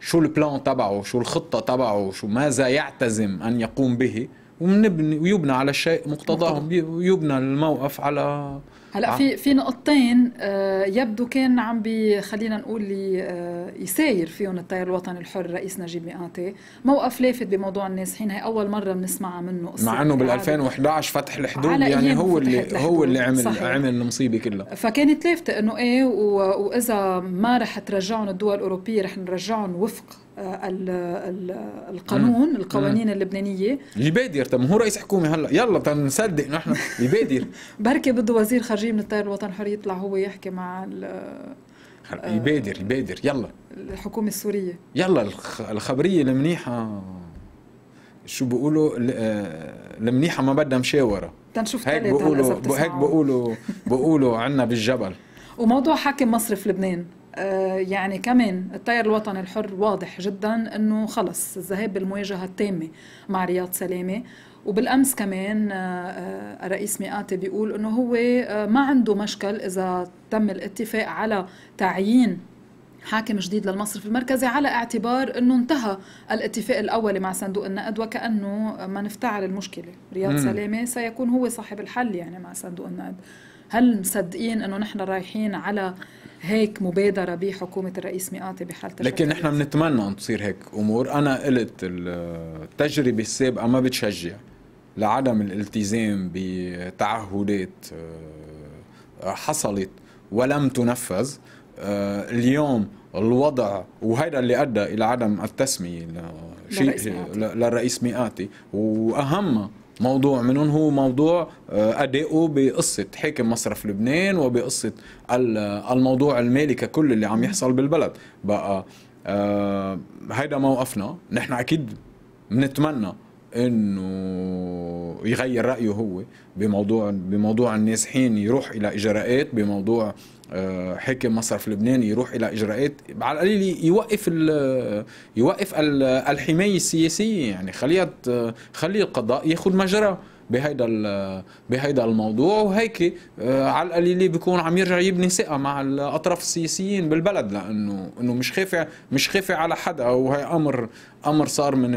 شو البلان تبعه شو الخطة تبعه شو ماذا يعتزم أن يقوم به ومنبني ويبنى على الشيء مقتضاهم يبنى الموقف على هلا في في نقطتين آه، يبدو كان عم بي خلينا نقول آه، يساير فيهم التيار الوطني الحر الرئيس نجيب ميقاتي موقف لافت بموضوع النازحين هي اول مره بنسمعها منه مع انه بال 2011 فتح الحدود يعني هو اللي هو اللي عمل صحيح. عمل المصيبه كلها فكانت لافته انه ايه واذا ما رح ترجعهم الدول الاوروبيه رح نرجعهم وفق القانون مم. القوانين مم. اللبنانيه اللي بادر طب هو رئيس حكومه هلا يلا طب نصدق نحن اللي بادر بركي بده وزير خارجيه من التيار الوطني الحر يطلع هو يحكي مع يبادر يبادر يلا الحكومه السوريه يلا الخبريه المنيحه شو بيقولوا آه، المنيحه ما بدها مشاوره تنشوف هيك بقولوا هيك بقولوا بقولوا عنا بالجبل وموضوع حاكم مصرف لبنان آه، يعني كمان التيار الوطني الحر واضح جدا انه خلص الذهاب بالمواجهه التامه مع رياض سلامه وبالامس كمان آه، آه، الرئيس مئاتي بيقول انه هو ما عنده مشكل اذا تم الاتفاق على تعيين حاكم جديد للمصرف المركزي على اعتبار انه انتهى الاتفاق الاولي مع صندوق النقد وكانه ما نفتعل المشكله، رياض سلامه سيكون هو صاحب الحل يعني مع صندوق النقد. هل مصدقين انه نحن رايحين على هيك مبادره بحكومه الرئيس مئاتي بحال لكن نحن بنتمنى ان تصير هيك امور انا قلت التجربه السابقه ما بتشجع لعدم الالتزام بتعهدات آه، حصلت ولم تنفذ آه، اليوم الوضع وهذا اللي ادى الى عدم التسميه للرئيس مئاتي واهم موضوع منهم هو موضوع آه، أدائه بقصة حاكم مصرف لبنان وبقصة الموضوع المالي ككل اللي عم يحصل بالبلد بقى آه هيدا موقفنا نحن أكيد بنتمنى انه يغير رايه هو بموضوع بموضوع النازحين يروح الى اجراءات بموضوع آه، حاكم مصرف لبنان يروح الى اجراءات على القليل يوقف يوقف الحمايه السياسيه يعني خليها خلي القضاء ياخذ مجراه بهيدا بهيدا الموضوع وهيك آه، على القليل بيكون عم يرجع يبني ثقه مع الاطراف السياسيين بالبلد لانه انه مش خافي مش خافي على حدا وهي امر امر صار من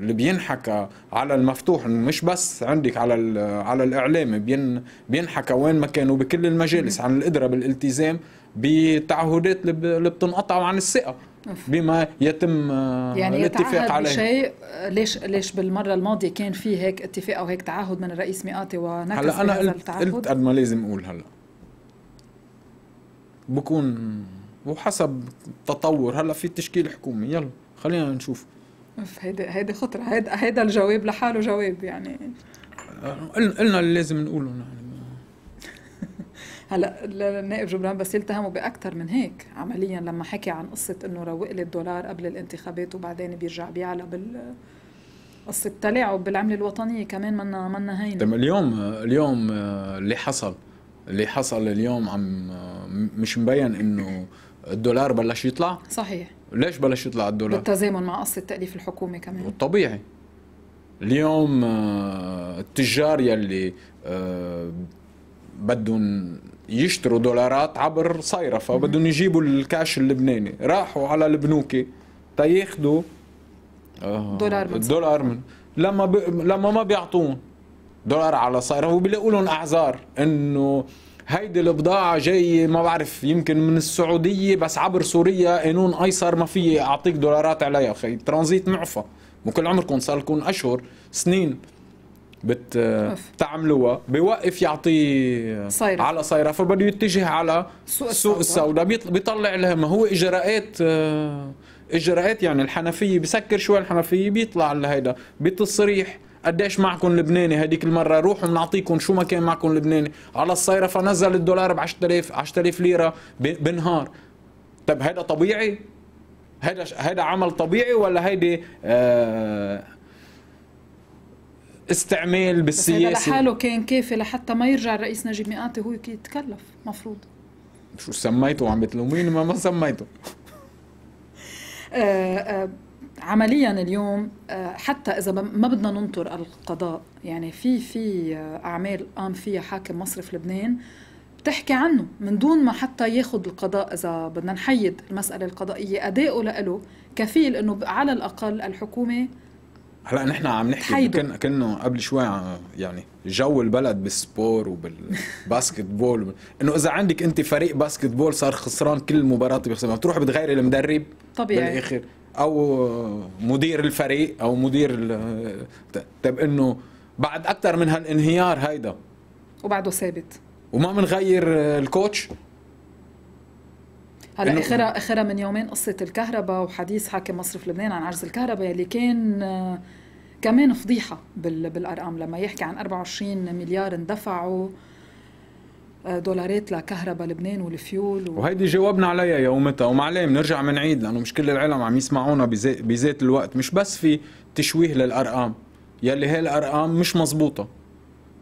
اللي بينحكى على المفتوح مش بس عندك على على الاعلامي بين بينحكى وين ما كانوا بكل المجالس عن القدره بالالتزام بتعهدات اللي بتنقطع عن الثقه بما يتم يعني الاتفاق عليه شيء ليش ليش بالمره الماضيه كان في هيك اتفاق او هيك تعهد من الرئيس مئاتي ونكس هلا انا قلت قلت قد ما لازم اقول هلا بكون وحسب تطور هلا في تشكيل حكومي يلا خلينا نشوف هيدي هيدا خطرة هيدا هيدا الجواب لحاله جواب يعني قلنا اللي لازم نقوله يعني هلا النائب جبران بس يلتهموا باكثر من هيك عمليا لما حكي عن قصه انه روق لي الدولار قبل الانتخابات وبعدين بيرجع بيعلى بال قصة تلاعب بالعملة الوطنية كمان منا منا هينة طيب اليوم اليوم آه، اللي حصل اللي حصل اليوم عم آه، مش مبين انه الدولار بلش يطلع صحيح ليش بلش يطلع الدولار؟ بالتزامن مع قصة تأليف الحكومة كمان طبيعي اليوم آه، التجار يلي آه، بدهم يشتروا دولارات عبر صيرفة بدهم يجيبوا الكاش اللبناني راحوا على البنوك تياخدوا آه، دولار من دولار من لما ب... لما ما بيعطون دولار على صيرفة وبيلاقوا لهم اعذار انه هيدي البضاعة جاي ما بعرف يمكن من السعودية بس عبر سوريا قانون أيسر ما في أعطيك دولارات عليها أخي ترانزيت معفى وكل عمركم صار لكم أشهر سنين بتعملوها بيوقف يعطي صيرة. على صيرة فبده يتجه على سوق السوداء بيطلع لها ما هو إجراءات إجراءات يعني الحنفية بسكر شوي الحنفية بيطلع لهيدا بتصريح قديش معكم لبناني هذيك المره روحوا بنعطيكم شو ما كان معكم لبناني على الصيره فنزل الدولار ب 10000 10000 ليره بنهار طب هذا طبيعي هذا هذا عمل طبيعي ولا هيدي آه استعمال بالسياسه بس هذا لحاله كان كافي لحتى ما يرجع الرئيس نجيب ميقاتي هو يتكلف مفروض شو سميته عم بتلوميني ما ما سميته آه، آه، عمليا اليوم آه، حتى اذا ما بدنا ننطر القضاء يعني في في آه، اعمال قام فيها حاكم مصرف لبنان بتحكي عنه من دون ما حتى ياخذ القضاء اذا بدنا نحيد المساله القضائيه اداؤه له كفيل انه على الاقل الحكومه هلا نحن عم نحكي كن كنا قبل شوي آه، يعني جو البلد بالسبور وبالباسكت بول انه اذا عندك انت فريق باسكت بول صار خسران كل المباريات بيخسرها بتروح بتغير المدرب طبيعي بالاخر او مدير الفريق او مدير طب انه بعد اكثر من هالانهيار هيدا وبعده ثابت وما بنغير الكوتش هلا اخرها اخرها من يومين قصه الكهرباء وحديث حاكم مصرف لبنان عن عجز الكهرباء اللي كان آه، كمان فضيحه بالارقام لما يحكي عن 24 مليار اندفعوا دولارات لكهرباء لبنان والفيول و... وهيدي جاوبنا عليها يومتها وما عليه بنرجع بنعيد لانه مش كل العالم عم يسمعونا بذات الوقت مش بس في تشويه للارقام يلي هي الارقام مش مزبوطه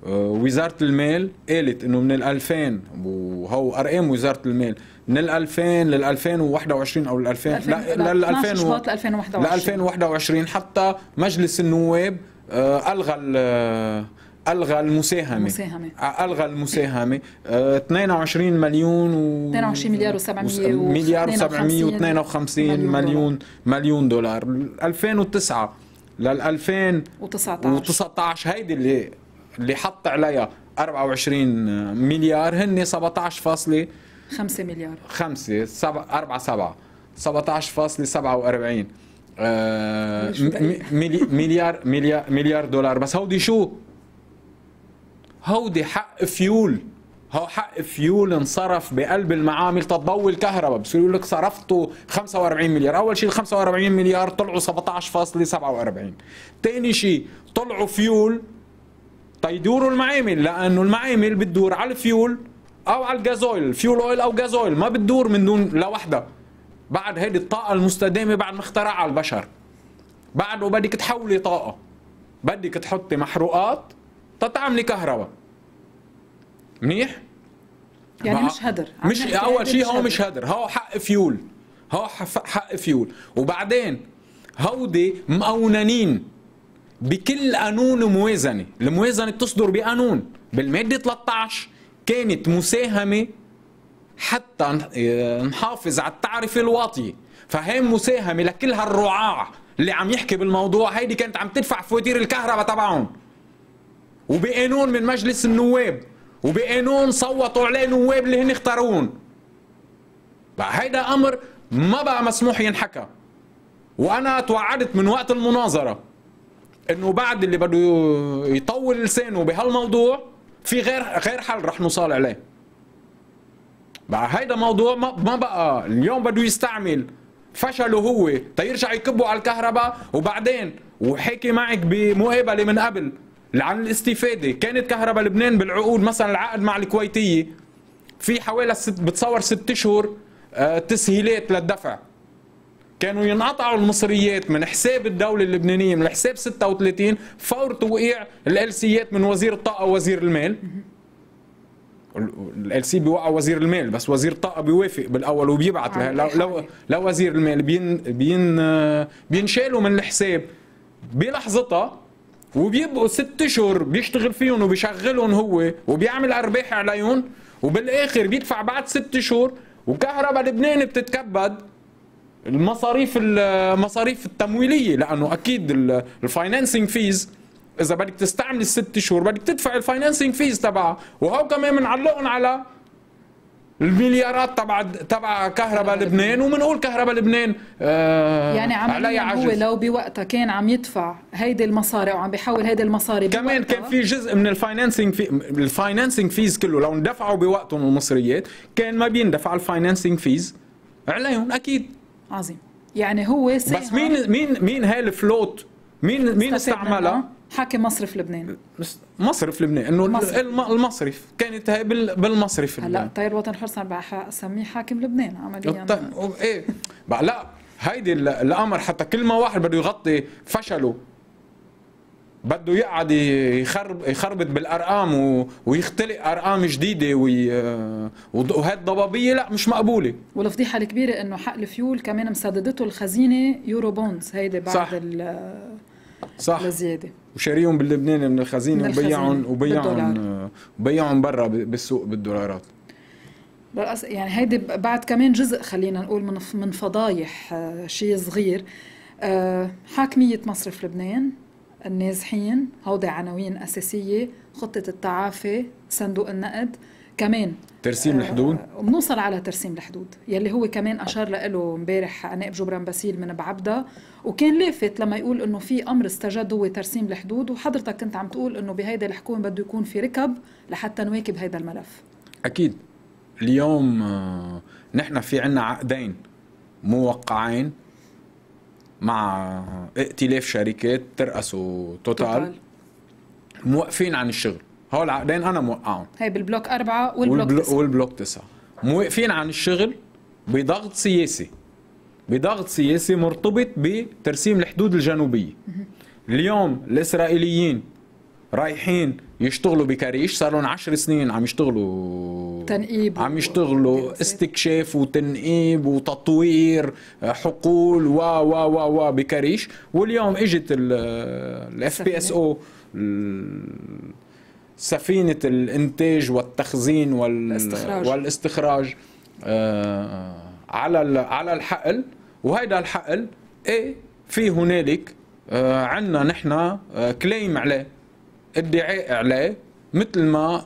أه، وزاره المال قالت انه من ال 2000 وهو ارقام وزاره المال من ال 2000 لل 2021 او ال 2000 لا لل 2000 2021 ل 2021 حتى مجلس النواب أه، الغى الغى المساهمه مساهمة. الغى المساهمه 22 آه، مليون و 22 مليار و700 مليار و752 مليون مليون دولار 2009 لل 2019 19 هيدي اللي اللي حط عليها 24 مليار هن 17.5 مليار 5 7 4 7 17.47 مليار مليار مليار دولار بس هودي شو هودي حق فيول هو حق فيول انصرف بقلب المعامل تضوي الكهرباء بس يقول لك صرفته 45 مليار اول شيء ال 45 مليار طلعوا 17.47 ثاني شيء طلعوا فيول تيدوروا طيب المعامل لانه المعامل بتدور على الفيول او على الجازويل فيول اويل او جازويل ما بتدور من دون لوحدها بعد هيدي الطاقه المستدامه بعد ما اخترعها البشر بعده بدك تحولي طاقه بدك تحطي محروقات تتعملي كهرباء منيح يعني مش هدر مش اول شيء هو مش هدر هو حق فيول هو حق فيول وبعدين هودي مقوننين بكل قانون موازنه الموازنه بتصدر بقانون بالماده 13 كانت مساهمه حتى آه، نحافظ على التعرفه الواطيه فهي مساهمه لكل هالرعاع اللي عم يحكي بالموضوع هيدي كانت عم تدفع فواتير الكهرباء تبعهم وبقانون من مجلس النواب وبقانون صوتوا عليه نواب اللي هن اختاروهن بقى هيدا امر ما بقى مسموح ينحكى وانا توعدت من وقت المناظره انه بعد اللي بده يطول لسانه بهالموضوع في غير غير حل رح نوصل عليه بقى هيدا موضوع ما بقى اليوم بده يستعمل فشله هو تيرجع يكبه على الكهرباء وبعدين وحكي معك بمقابله من قبل عن الاستفاده كانت كهرباء لبنان بالعقود مثلا العقد مع الكويتيه في حوالي ست بتصور ست شهور آه، تسهيلات للدفع كانوا ينقطعوا المصريات من حساب الدولة اللبنانية من حساب 36 فور توقيع الالسيات من وزير الطاقة ووزير المال الالسي بيوقع وزير المال بس وزير الطاقة بيوافق بالأول وبيبعت لها لو, لو, لو وزير المال بين بين آه، بينشالوا من الحساب بلحظتها وبيبقوا ست اشهر بيشتغل فيهم وبيشغلهم هو وبيعمل ارباح عليهم وبالاخر بيدفع بعد ست شهور وكهرباء لبنان بتتكبد المصاريف المصاريف التمويليه لانه اكيد الفاينانسنج فيز اذا بدك تستعمل الست شهور بدك تدفع الفاينانسنج فيز تبعها وهو كمان بنعلقهم على المليارات تبع تبع كهرباء لبنان وبنقول كهرباء لبنان آه يعني عجز. هو لو بوقتها كان عم يدفع هيدي المصاري وعم بيحول هيدي المصاري كمان كان في جزء من الفاينانسنج في الفاينانسنج فيز كله لو اندفعوا بوقتهم المصريات كان ما بيندفع الفاينانسنج فيز عليهم اكيد عظيم يعني هو بس مين مين مين هالفلوت مين مين استعملها حاكي مصرف لبنان مصرف لبنان انه المصرف المصرف كانت هي بالمصرف هلا طير وطن حرص انا اسميه حاكم لبنان عمليا طيب، الط... ايه لا هيدي الامر حتى كل ما واحد بده يغطي فشله بده يقعد يخرب يخربط بالارقام و... ويختلق ارقام جديده وي... وهي الضبابيه لا مش مقبوله والفضيحه الكبيره انه حق الفيول كمان مسددته الخزينه يورو بونز هيدي بعد صح. ال... صح لزياده وشاريهم باللبناني من الخزينه وبيعهم وبيعهم وبيعهم برا بالسوق بالدولارات يعني هيدي بعد كمان جزء خلينا نقول من من فضايح آه، شيء صغير آه، حاكميه مصرف لبنان النازحين هودي عناوين اساسيه خطه التعافي صندوق النقد كمان ترسيم الحدود بنوصل على ترسيم الحدود يلي هو كمان اشار له امبارح نائب جبران باسيل من بعبدا وكان لافت لما يقول انه في امر استجد هو ترسيم الحدود وحضرتك كنت عم تقول انه بهيدا الحكومه بده يكون في ركب لحتى نواكب هذا الملف اكيد اليوم آه، نحن في عنا عقدين موقعين مع ائتلاف شركات ترأسوا توتال, توتال. موقفين عن الشغل هول العقدين انا موقعهم آه. هي بالبلوك اربعه والبلوك تسعه والبلوك تسعه موقفين عن الشغل بضغط سياسي بضغط سياسي مرتبط بترسيم الحدود الجنوبيه اليوم الاسرائيليين رايحين يشتغلوا بكريش صار لهم 10 سنين عم يشتغلوا تنقيب عم يشتغلوا استكشاف وتنقيب وتطوير حقول و و و و بكريش واليوم اجت الاف بي اس او سفينه الانتاج والتخزين وال... الاستخراج. والاستخراج آه، آه، على على الحقل وهيدا الحقل ايه في هنالك آه، عندنا نحن كليم عليه ادعاء عليه مثل ما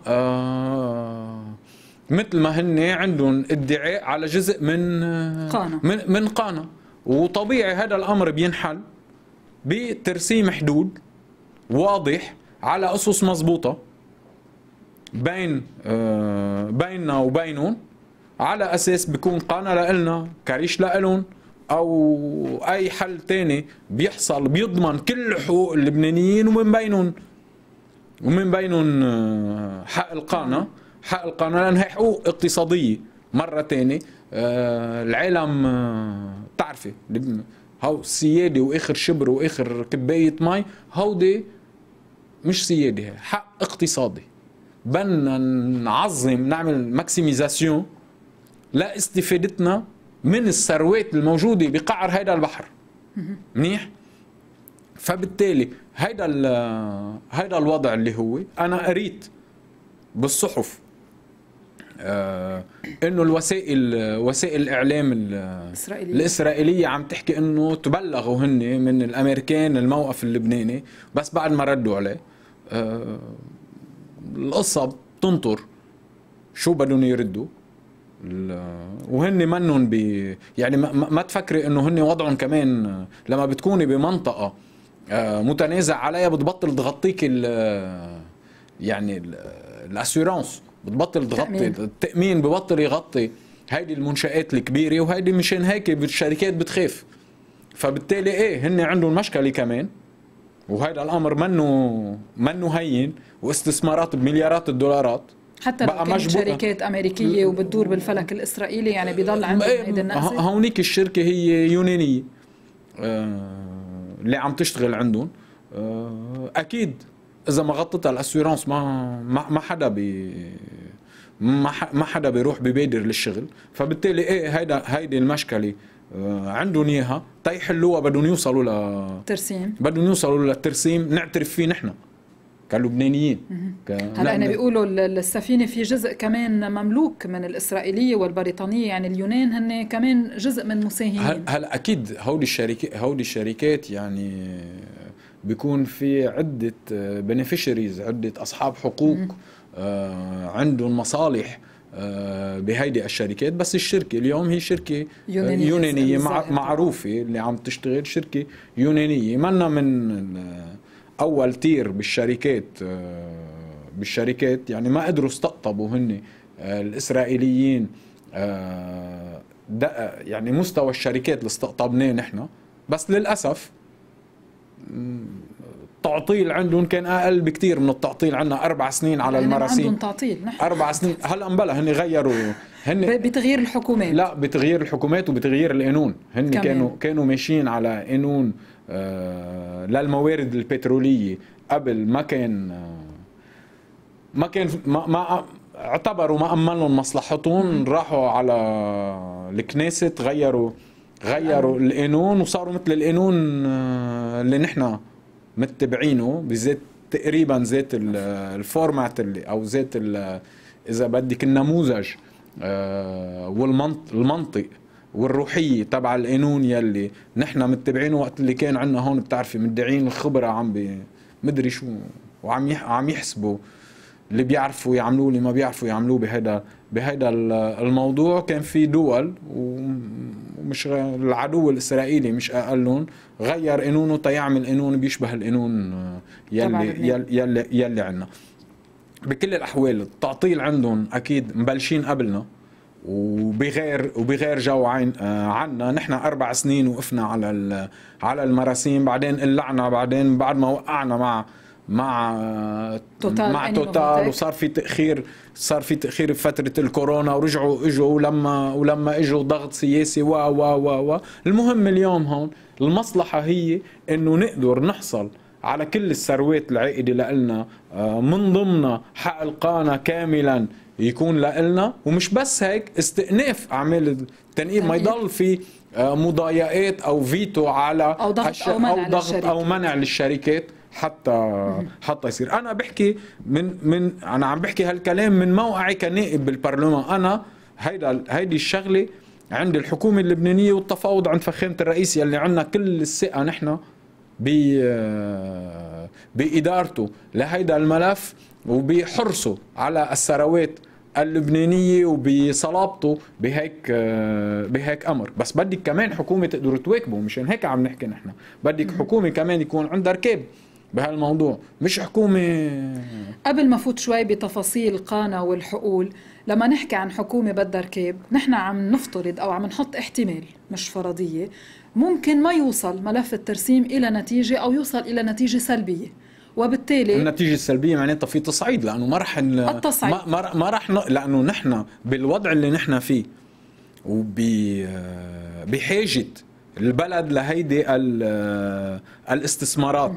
مثل ما هن عندهم ادعاء على جزء من قانا من, من قانا وطبيعي هذا الامر بينحل بترسيم حدود واضح على اسس مضبوطه بين آه، بيننا وبينهم على اساس بيكون قانا لنا كريش لهم او اي حل تاني بيحصل بيضمن كل حقوق اللبنانيين ومن بينهم ومن بينهم آه، حق القانا حق القانا لان هي حقوق اقتصاديه مره تاني آه، العالم بتعرفي هو سياده واخر شبر واخر كبايه مي هودي مش سياده حق اقتصادي بدنا نعظم نعمل ماكسيميزاسيون لاستفادتنا من الثروات الموجوده بقعر هيدا البحر منيح فبالتالي هيدا هيدا الوضع اللي هو انا قريت بالصحف آه انه الوسائل وسائل الاعلام الاسرائيليه الاسرائيليه عم تحكي انه تبلغوا هن من الامريكان الموقف اللبناني بس بعد ما ردوا عليه آه القصه بتنطر شو بدهم يردوا وهن منهم ب يعني ما, ما تفكري انه هن وضعهم كمان لما بتكوني بمنطقه آه، متنازع عليها بتبطل تغطيك ال يعني الاسيورانس بتبطل تغطي التامين ببطل يغطي هيدي المنشات الكبيره وهيدي مشان هيك الشركات بتخاف فبالتالي ايه هن عندهم مشكله كمان وهيدا الامر منه منه هين واستثمارات بمليارات الدولارات حتى بقى لو مجبور شركات امريكيه وبتدور بالفلك الاسرائيلي يعني بيضل عندهم إيه، هيدي النقصه هونيك الشركه هي يونانيه آه، اللي عم تشتغل عندهم آه، اكيد اذا ما غطتها الاسيورانس ما ما حدا بي ما حدا بيروح ببادر للشغل فبالتالي ايه هيدا هيدي المشكله آه، عندهم اياها تيحلوها بدهم يوصلوا ل ترسيم بدهم يوصلوا للترسيم نعترف فيه نحن كلبنانيين هلا انا بيقولوا السفينه في جزء كمان مملوك من الاسرائيليه والبريطانيه يعني اليونان هن كمان جزء من مساهمين هلا اكيد هودي الشركات هودي الشركات يعني بيكون في عده بنفيشريز آه، عده اصحاب حقوق آه عندهم مصالح آه، بهيدي الشركات بس الشركه اليوم هي شركه آه، يونانيه, يونانية مع معروفه اللي عم تشتغل شركه يونانيه منا من اول تير بالشركات آه، بالشركات يعني ما قدروا استقطبوا هن آه، الاسرائيليين آه، يعني مستوى الشركات اللي استقطبناه نحن بس للاسف التعطيل عندهم كان اقل بكثير من التعطيل عندنا اربع سنين على المراسيم عندهم تعطيل نحن اربع سنين هلا مبلا هن غيروا هن بتغيير الحكومات لا بتغيير الحكومات وبتغيير القانون هن كمان. كانوا كانوا ماشيين على قانون آه، للموارد البتروليه قبل ما كان آه، ما كان ما, ما اعتبروا ما امن مصلحتهم راحوا على الكنيسة غيروا غيروا القانون وصاروا مثل القانون آه، اللي نحن متبعينه بذات تقريبا ذات الفورمات اللي او ذات اذا بدك النموذج والمنطق والروحيه تبع القانون يلي نحن متبعينه وقت اللي كان عندنا هون بتعرفي مدعين الخبره عم مدري شو وعم يح... عم يحسبوا اللي بيعرفوا يعملوه اللي ما بيعرفوا يعملوه بهيدا بهيدا الموضوع كان في دول ومش العدو الاسرائيلي مش اقلهم غير قانونه تيعمل قانون بيشبه القانون يلي يلي يلي, يلي عندنا بكل الاحوال التعطيل عندهم اكيد مبلشين قبلنا وبغير وبغير جو عين آه، عنا نحن اربع سنين وقفنا على على المراسيم بعدين قلعنا بعدين بعد ما وقعنا مع مع توتال آه، مع توتال يعني وصار في تاخير صار في تاخير بفتره الكورونا ورجعوا اجوا ولما ولما اجوا ضغط سياسي و و و و المهم اليوم هون المصلحه هي انه نقدر نحصل على كل الثروات العائده لنا آه، من ضمنها حق القانا كاملا يكون لنا ومش بس هيك استئناف اعمال التنقيب ما يضل في آه، مضايقات او فيتو على او ضغط او, منع أو ضغط او منع للشركات حتى حتى يصير انا بحكي من من انا عم بحكي هالكلام من موقعي كنائب بالبرلمان انا هيدا هيدي الشغله عند الحكومه اللبنانيه والتفاوض عند فخامه الرئيس يلي عندنا كل الثقه نحن آه، بادارته لهيدا الملف وبحرصه على الثروات اللبنانيه وبصلابته بهيك آه، بهيك امر بس بدك كمان حكومه تقدر تواكبه مشان هيك عم نحكي نحن بدك حكومه كمان يكون عندها ركاب بهالموضوع مش حكومة قبل ما فوت شوي بتفاصيل قانا والحقول لما نحكي عن حكومة بدها ركاب نحن عم نفترض أو عم نحط احتمال مش فرضية ممكن ما يوصل ملف الترسيم إلى نتيجة أو يوصل إلى نتيجة سلبية وبالتالي النتيجه السلبيه معناتها في تصعيد لانه ما رح التصعيد ما, ما راح لانه نحن بالوضع اللي نحن فيه وب بحاجه البلد لهيدي الاستثمارات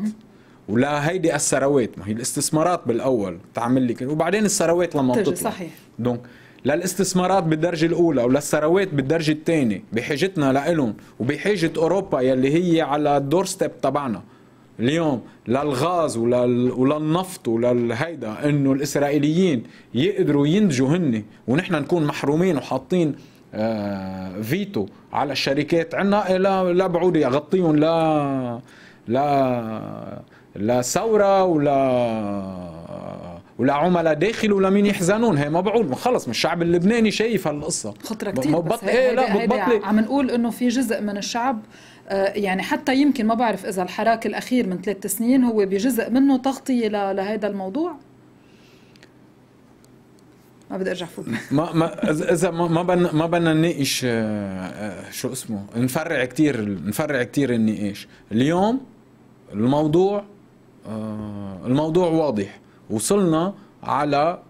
ولهيدي الثروات ما هي الاستثمارات بالاول تعمل لك وبعدين الثروات لما بتطلع صحيح دونك للاستثمارات بالدرجة الأولى وللثروات بالدرجة الثانية بحاجتنا لإلهم وبحاجة أوروبا يلي هي على الدور ستيب تبعنا اليوم للغاز ولل... وللنفط وللهيدا انه الاسرائيليين يقدروا ينتجوا هن ونحن نكون محرومين وحاطين آه، فيتو على الشركات عنا لا لا بعود يغطيهم لا لا لا ثوره ولا ولا عملاء داخل ولا مين يحزنون هي ما بعود خلص من الشعب اللبناني شايف هالقصه خطره كثير بطل... بس إيه لا بطل... عم نقول انه في جزء من الشعب آه، يعني حتى يمكن ما بعرف اذا الحراك الاخير من ثلاث سنين هو بجزء منه تغطيه لهذا الموضوع ما بدي ارجع فوق ما ما اذا ما ما بدنا ما بدنا نناقش آه، آه، شو اسمه نفرع كثير نفرع كثير النقاش اليوم الموضوع الموضوع واضح وصلنا على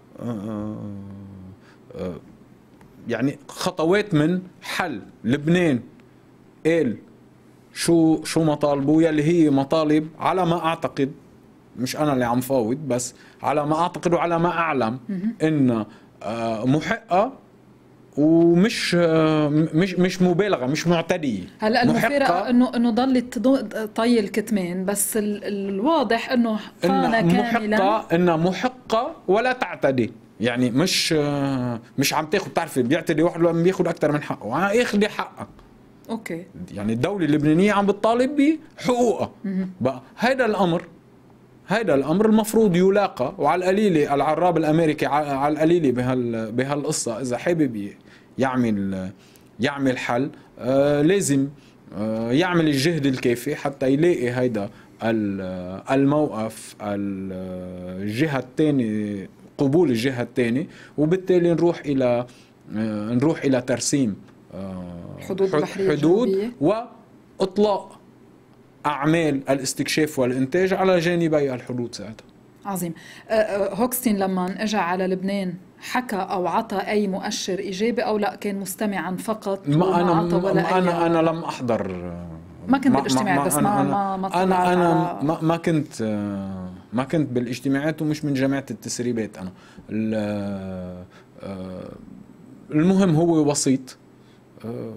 يعني خطوات من حل لبنان قال شو شو مطالبه يلي هي مطالب على ما اعتقد مش انا اللي عم فاوض بس على ما اعتقد وعلى ما اعلم ان آه، محقه ومش آه، مش مش مبالغه مش معتديه هلا المثيره انه انه ضلت طي الكتمان بس الواضح انه فانا إن كاملا محقه انها محقه ولا تعتدي يعني مش آه، مش عم تاخذ بتعرفي بيعتدي واحد لما بياخذ اكثر من حقه اخذي حقك اوكي يعني الدوله اللبنانيه عم بتطالب بحقوقها بقى هذا الامر هذا الامر المفروض يلاقى وعلى القليله العراب الامريكي على القليله بهال بهالقصه اذا حابب يعمل يعمل حل آه لازم آه يعمل الجهد الكافي حتى يلاقي هيدا الموقف الجهه الثانيه قبول الجهه الثانيه وبالتالي نروح الى آه، نروح الى ترسيم حدود البحرية حدود وإطلاق أعمال الاستكشاف والإنتاج على جانبي الحدود ساعتها عظيم أه، أه، هوكستين لما اجى على لبنان حكى او عطى اي مؤشر ايجابي او لا كان مستمعا فقط ما انا عطى ولا ما انا انا لم احضر ما كنت بالاجتماعات بس ما ما ما انا انا ما, ما كنت ما كنت بالاجتماعات ومش من جماعه التسريبات انا أه، المهم هو وسيط آه،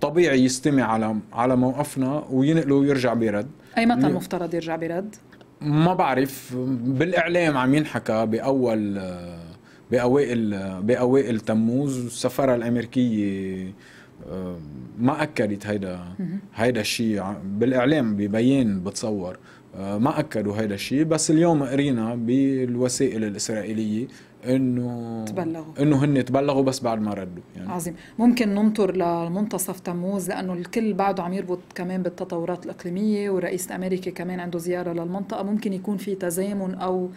طبيعي يستمع على على موقفنا وينقله ويرجع بيرد اي متى المفترض يرجع بيرد؟ ما بعرف بالاعلام عم ينحكى باول آه، باوائل آه، باوائل تموز السفاره الامريكيه ما اكدت هيدا هيدا الشيء بالاعلام ببيان بتصور ما اكدوا هيدا الشيء بس اليوم قرينا بالوسائل الاسرائيليه انه تبلغوا انه هن تبلغوا بس بعد ما ردوا يعني عظيم ممكن ننطر لمنتصف تموز لانه الكل بعده عم يربط كمان بالتطورات الاقليميه ورئيس امريكا كمان عنده زياره للمنطقه ممكن يكون في تزامن او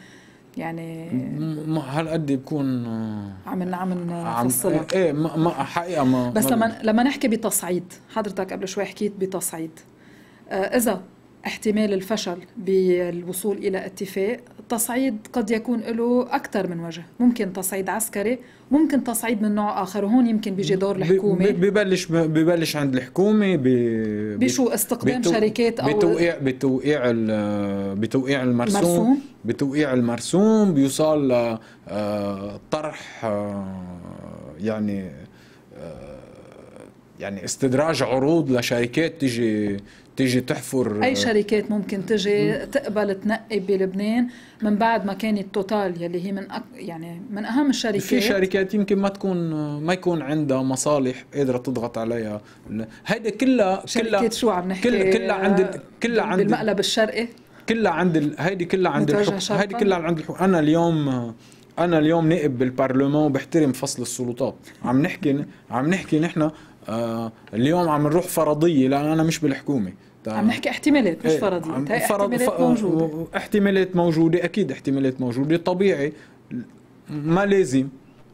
يعني هالقد بكون آه، عم عم نفصل إيه،, ايه ما ما حقيقه ما بس لما لما نحكي بتصعيد حضرتك قبل شوي حكيت بتصعيد آه، اذا احتمال الفشل بالوصول إلى اتفاق التصعيد قد يكون له أكثر من وجه ممكن تصعيد عسكري ممكن تصعيد من نوع آخر وهون يمكن بيجي دور الحكومة ببلش ببلش عند الحكومة بشو استقدام بتو شركات أو بتوقيع بتوقيع بتوقيع المرسوم, المرسوم بتوقيع المرسوم بيوصل آه، طرح آه، يعني آه، يعني استدراج عروض لشركات تجي تيجي تحفر اي آه، شركات ممكن تجي تقبل تنقي بلبنان من بعد ما كانت توتال يلي هي من أك... يعني من اهم الشركات في شركات يمكن ما تكون آه، ما يكون عندها مصالح قادره تضغط عليها هيدا كلها كلها شركات شو عم نحكي كلها كلها عند كلها عند بالمقلب الشرقي كلها عند ال... هيدي كلها عند الحكم هيدي كلها عند الحكم انا اليوم آه، انا اليوم نائب بالبرلمان وبحترم فصل السلطات عم نحكي عم نحكي نحن آه، اليوم عم نروح فرضيه لان انا مش بالحكومه عم نحكي احتمالات مش إيه، فرضيه هي احتمالات فرض موجوده احتمالات موجوده اكيد احتمالات موجوده طبيعي ما لازم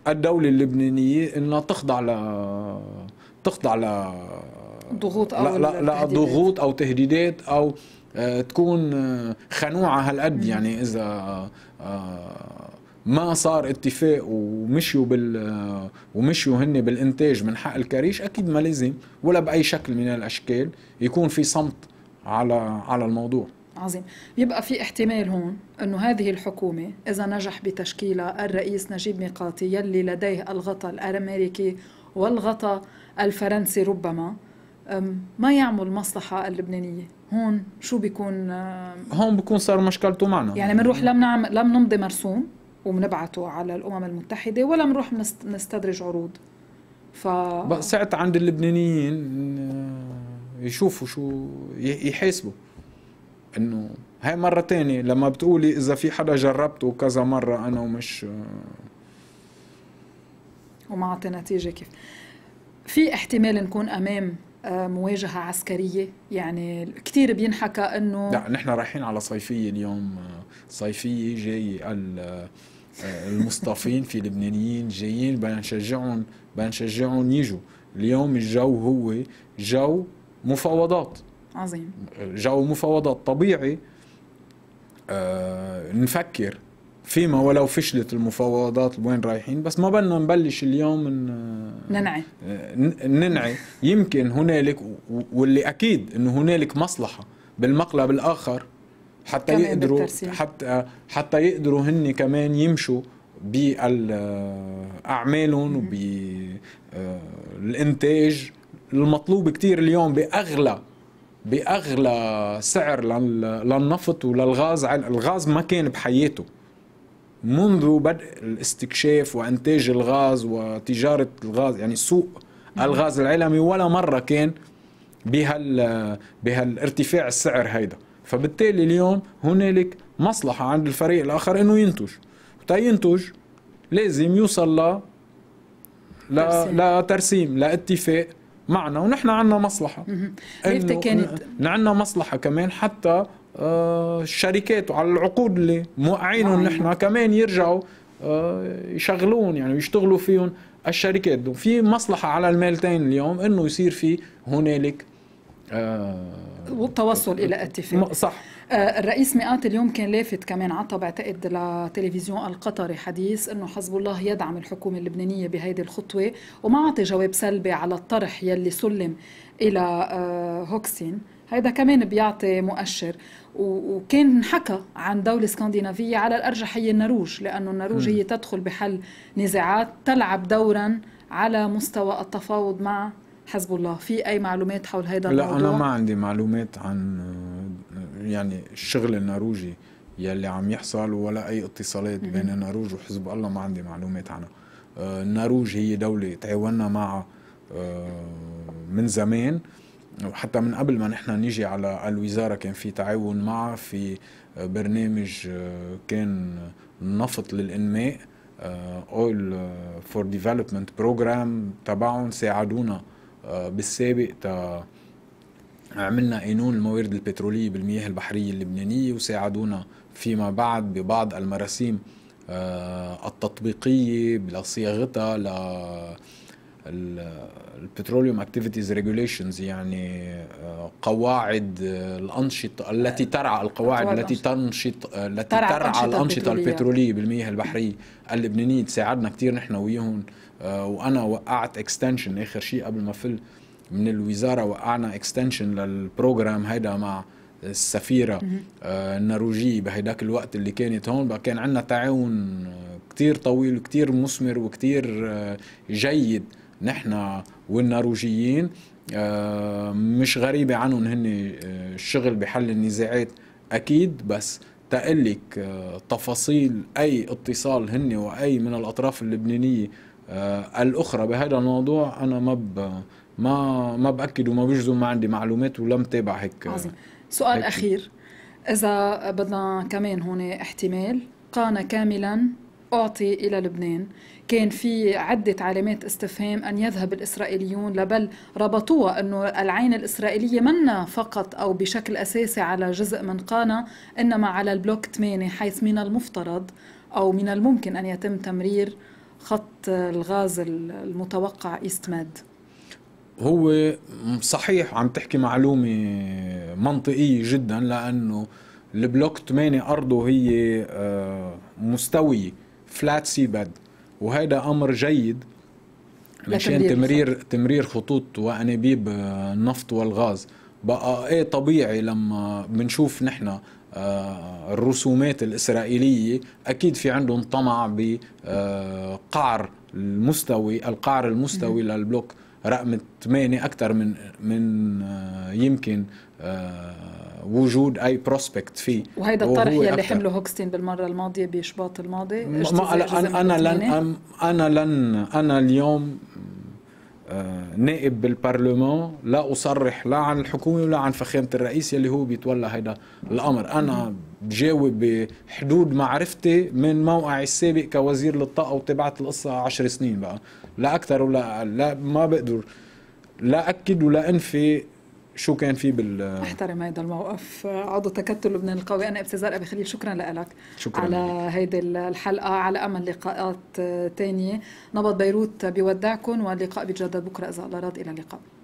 الدوله اللبنانيه انها تخضع ل تخضع ل ضغوط او لا لا ضغوط او تهديدات او آه، تكون آه، خنوعه هالقد يعني اذا ما صار اتفاق ومشيوا بال ومشيوا هن بالانتاج من حق الكريش اكيد ما لازم ولا باي شكل من الاشكال يكون في صمت على على الموضوع عظيم يبقى في احتمال هون انه هذه الحكومه اذا نجح بتشكيلها الرئيس نجيب ميقاتي يلي لديه الغطاء الامريكي والغطاء الفرنسي ربما ما يعمل مصلحه اللبنانيه هون شو بيكون آه، هون بيكون صار مشكلته معنا يعني بنروح لم نعمل لم نمضي مرسوم وبنبعته على الامم المتحده ولا بنروح نستدرج عروض ف ساعتها عند اللبنانيين آه، يشوفوا شو يحاسبوا انه هاي مرة تانية لما بتقولي إذا في حدا جربته كذا مرة أنا ومش آه. وما أعطي نتيجة كيف في احتمال نكون أمام آه، مواجهة عسكرية يعني كثير بينحكى أنه لا نحن رايحين على صيفية اليوم صيفية جاي آه، المصطفين في لبنانيين جايين بدنا نشجعهم بدنا نشجعهم يجوا اليوم الجو هو جو مفاوضات عظيم جو مفاوضات طبيعي آه، نفكر فيما ولو فشلت المفاوضات وين رايحين بس ما بدنا نبلش اليوم ننعي ننعي يمكن هنالك واللي اكيد انه هنالك مصلحه بالمقلب الاخر حتى يقدروا حتى حتى يقدروا هن كمان يمشوا باعمالهم وبالانتاج آه، المطلوب كتير اليوم باغلى باغلى سعر للنفط وللغاز الغاز ما كان بحياته منذ بدء الاستكشاف وانتاج الغاز وتجاره الغاز يعني سوق الغاز العالمي ولا مره كان بهال بهالارتفاع السعر هيدا فبالتالي اليوم هنالك مصلحه عند الفريق الاخر انه ينتج تا ينتج لازم يوصل ل لا لا ترسيم لا اتفاق معنا ونحن عندنا مصلحه كانت نحن عندنا مصلحه كمان حتى الشركات وعلى العقود اللي موقعينهم نعم. نحن كمان يرجعوا آه، يشغلون يعني ويشتغلوا فيهم الشركات في مصلحة على المالتين اليوم أنه يصير في هنالك آه، والتوصل الى اتفاق صح آه، الرئيس مئات اليوم كان لافت كمان عطى بعتقد لتلفزيون القطري حديث انه حزب الله يدعم الحكومه اللبنانيه بهيدي الخطوه وما اعطي جواب سلبي على الطرح يلي سلم الى هوكسين هيدا كمان بيعطي مؤشر وكان انحكى عن دولة اسكندنافية على الأرجح هي النروج لأنه النروج هي تدخل بحل نزاعات تلعب دورا على مستوى التفاوض مع حزب الله في أي معلومات حول هذا الموضوع؟ لا أنا ما عندي معلومات عن يعني الشغل النروجي يلي عم يحصل ولا أي اتصالات بين النروج وحزب الله ما عندي معلومات عنها آه، النروج هي دولة تعاوننا معها آه، من زمان وحتى من قبل ما نحن نيجي على الوزاره كان في تعاون معها في آه، برنامج آه، كان نفط للانماء اويل فور ديفلوبمنت بروجرام تبعهم ساعدونا آه، بالسابق تا عملنا قانون الموارد البترولية بالمياه البحرية اللبنانية وساعدونا فيما بعد ببعض المراسيم التطبيقية بصياغتها البتروليوم اكتيفيتيز ريجوليشنز يعني آه، قواعد آه، الانشطه التي ترعى القواعد التي تنشط آه، التي ترعى, ترعى الانشطه البتروليه بالمياه البحريه اللبنانيه تساعدنا كثير نحن وياهم وانا وقعت اكستنشن اخر شيء قبل ما فل من الوزاره وقعنا اكستنشن للبروجرام هيدا مع السفيره النرويجيه بهداك الوقت اللي كانت هون كان عندنا تعاون كتير طويل وكتير مثمر وكتير جيد نحن والنرويجيين آه، مش غريبة عنهم هن آه، الشغل بحل النزاعات أكيد بس تقلك آه، تفاصيل أي اتصال هن وأي من الأطراف اللبنانية الأخرى بهذا الموضوع أنا ما ما ما باكد وما بجزم ما عندي معلومات ولم تابع هيك عظيم سؤال هيك اخير اذا بدنا كمان هون احتمال قانا كاملا أعطي إلى لبنان كان في عدة علامات استفهام أن يذهب الإسرائيليون لبل ربطوها أنه العين الإسرائيلية منا فقط أو بشكل أساسي على جزء من قانا إنما على البلوك 8 حيث من المفترض أو من الممكن أن يتم تمرير خط الغاز المتوقع إيست ماد هو صحيح عم تحكي معلومة منطقية جدا لأنه البلوك 8 أرضه هي آه، مستوية فلات سي بد وهذا امر جيد مشان تمرير صح. تمرير خطوط وانابيب آه، النفط والغاز بقى ايه طبيعي لما بنشوف نحن آه، الرسومات الإسرائيلية أكيد في عندهم طمع بقعر آه، المستوي القعر المستوي للبلوك رقم 8 أكثر من من يمكن وجود اي بروسبكت فيه وهيدا الطرح يلي حمله هوكستين بالمره الماضيه بشباط الماضي ما أنا, انا لن انا لن انا اليوم آه، نائب بالبرلمان لا اصرح لا عن الحكومه ولا عن فخامه الرئيس يلي هو بيتولى هيدا الامر انا بجاوب بحدود معرفتي من موقعي السابق كوزير للطاقه وتبعت القصه 10 سنين بقى لا اكثر ولا لا ما بقدر لا اكد ولا انفي شو كان في بال احترم هذا الموقف عضو تكتل لبنان القوي انا ابتزار ابي خليل شكرا لك شكرا على هيدي الحلقه على امل لقاءات تانية نبض بيروت بيودعكم واللقاء بيتجدد بكره اذا الله راد الى اللقاء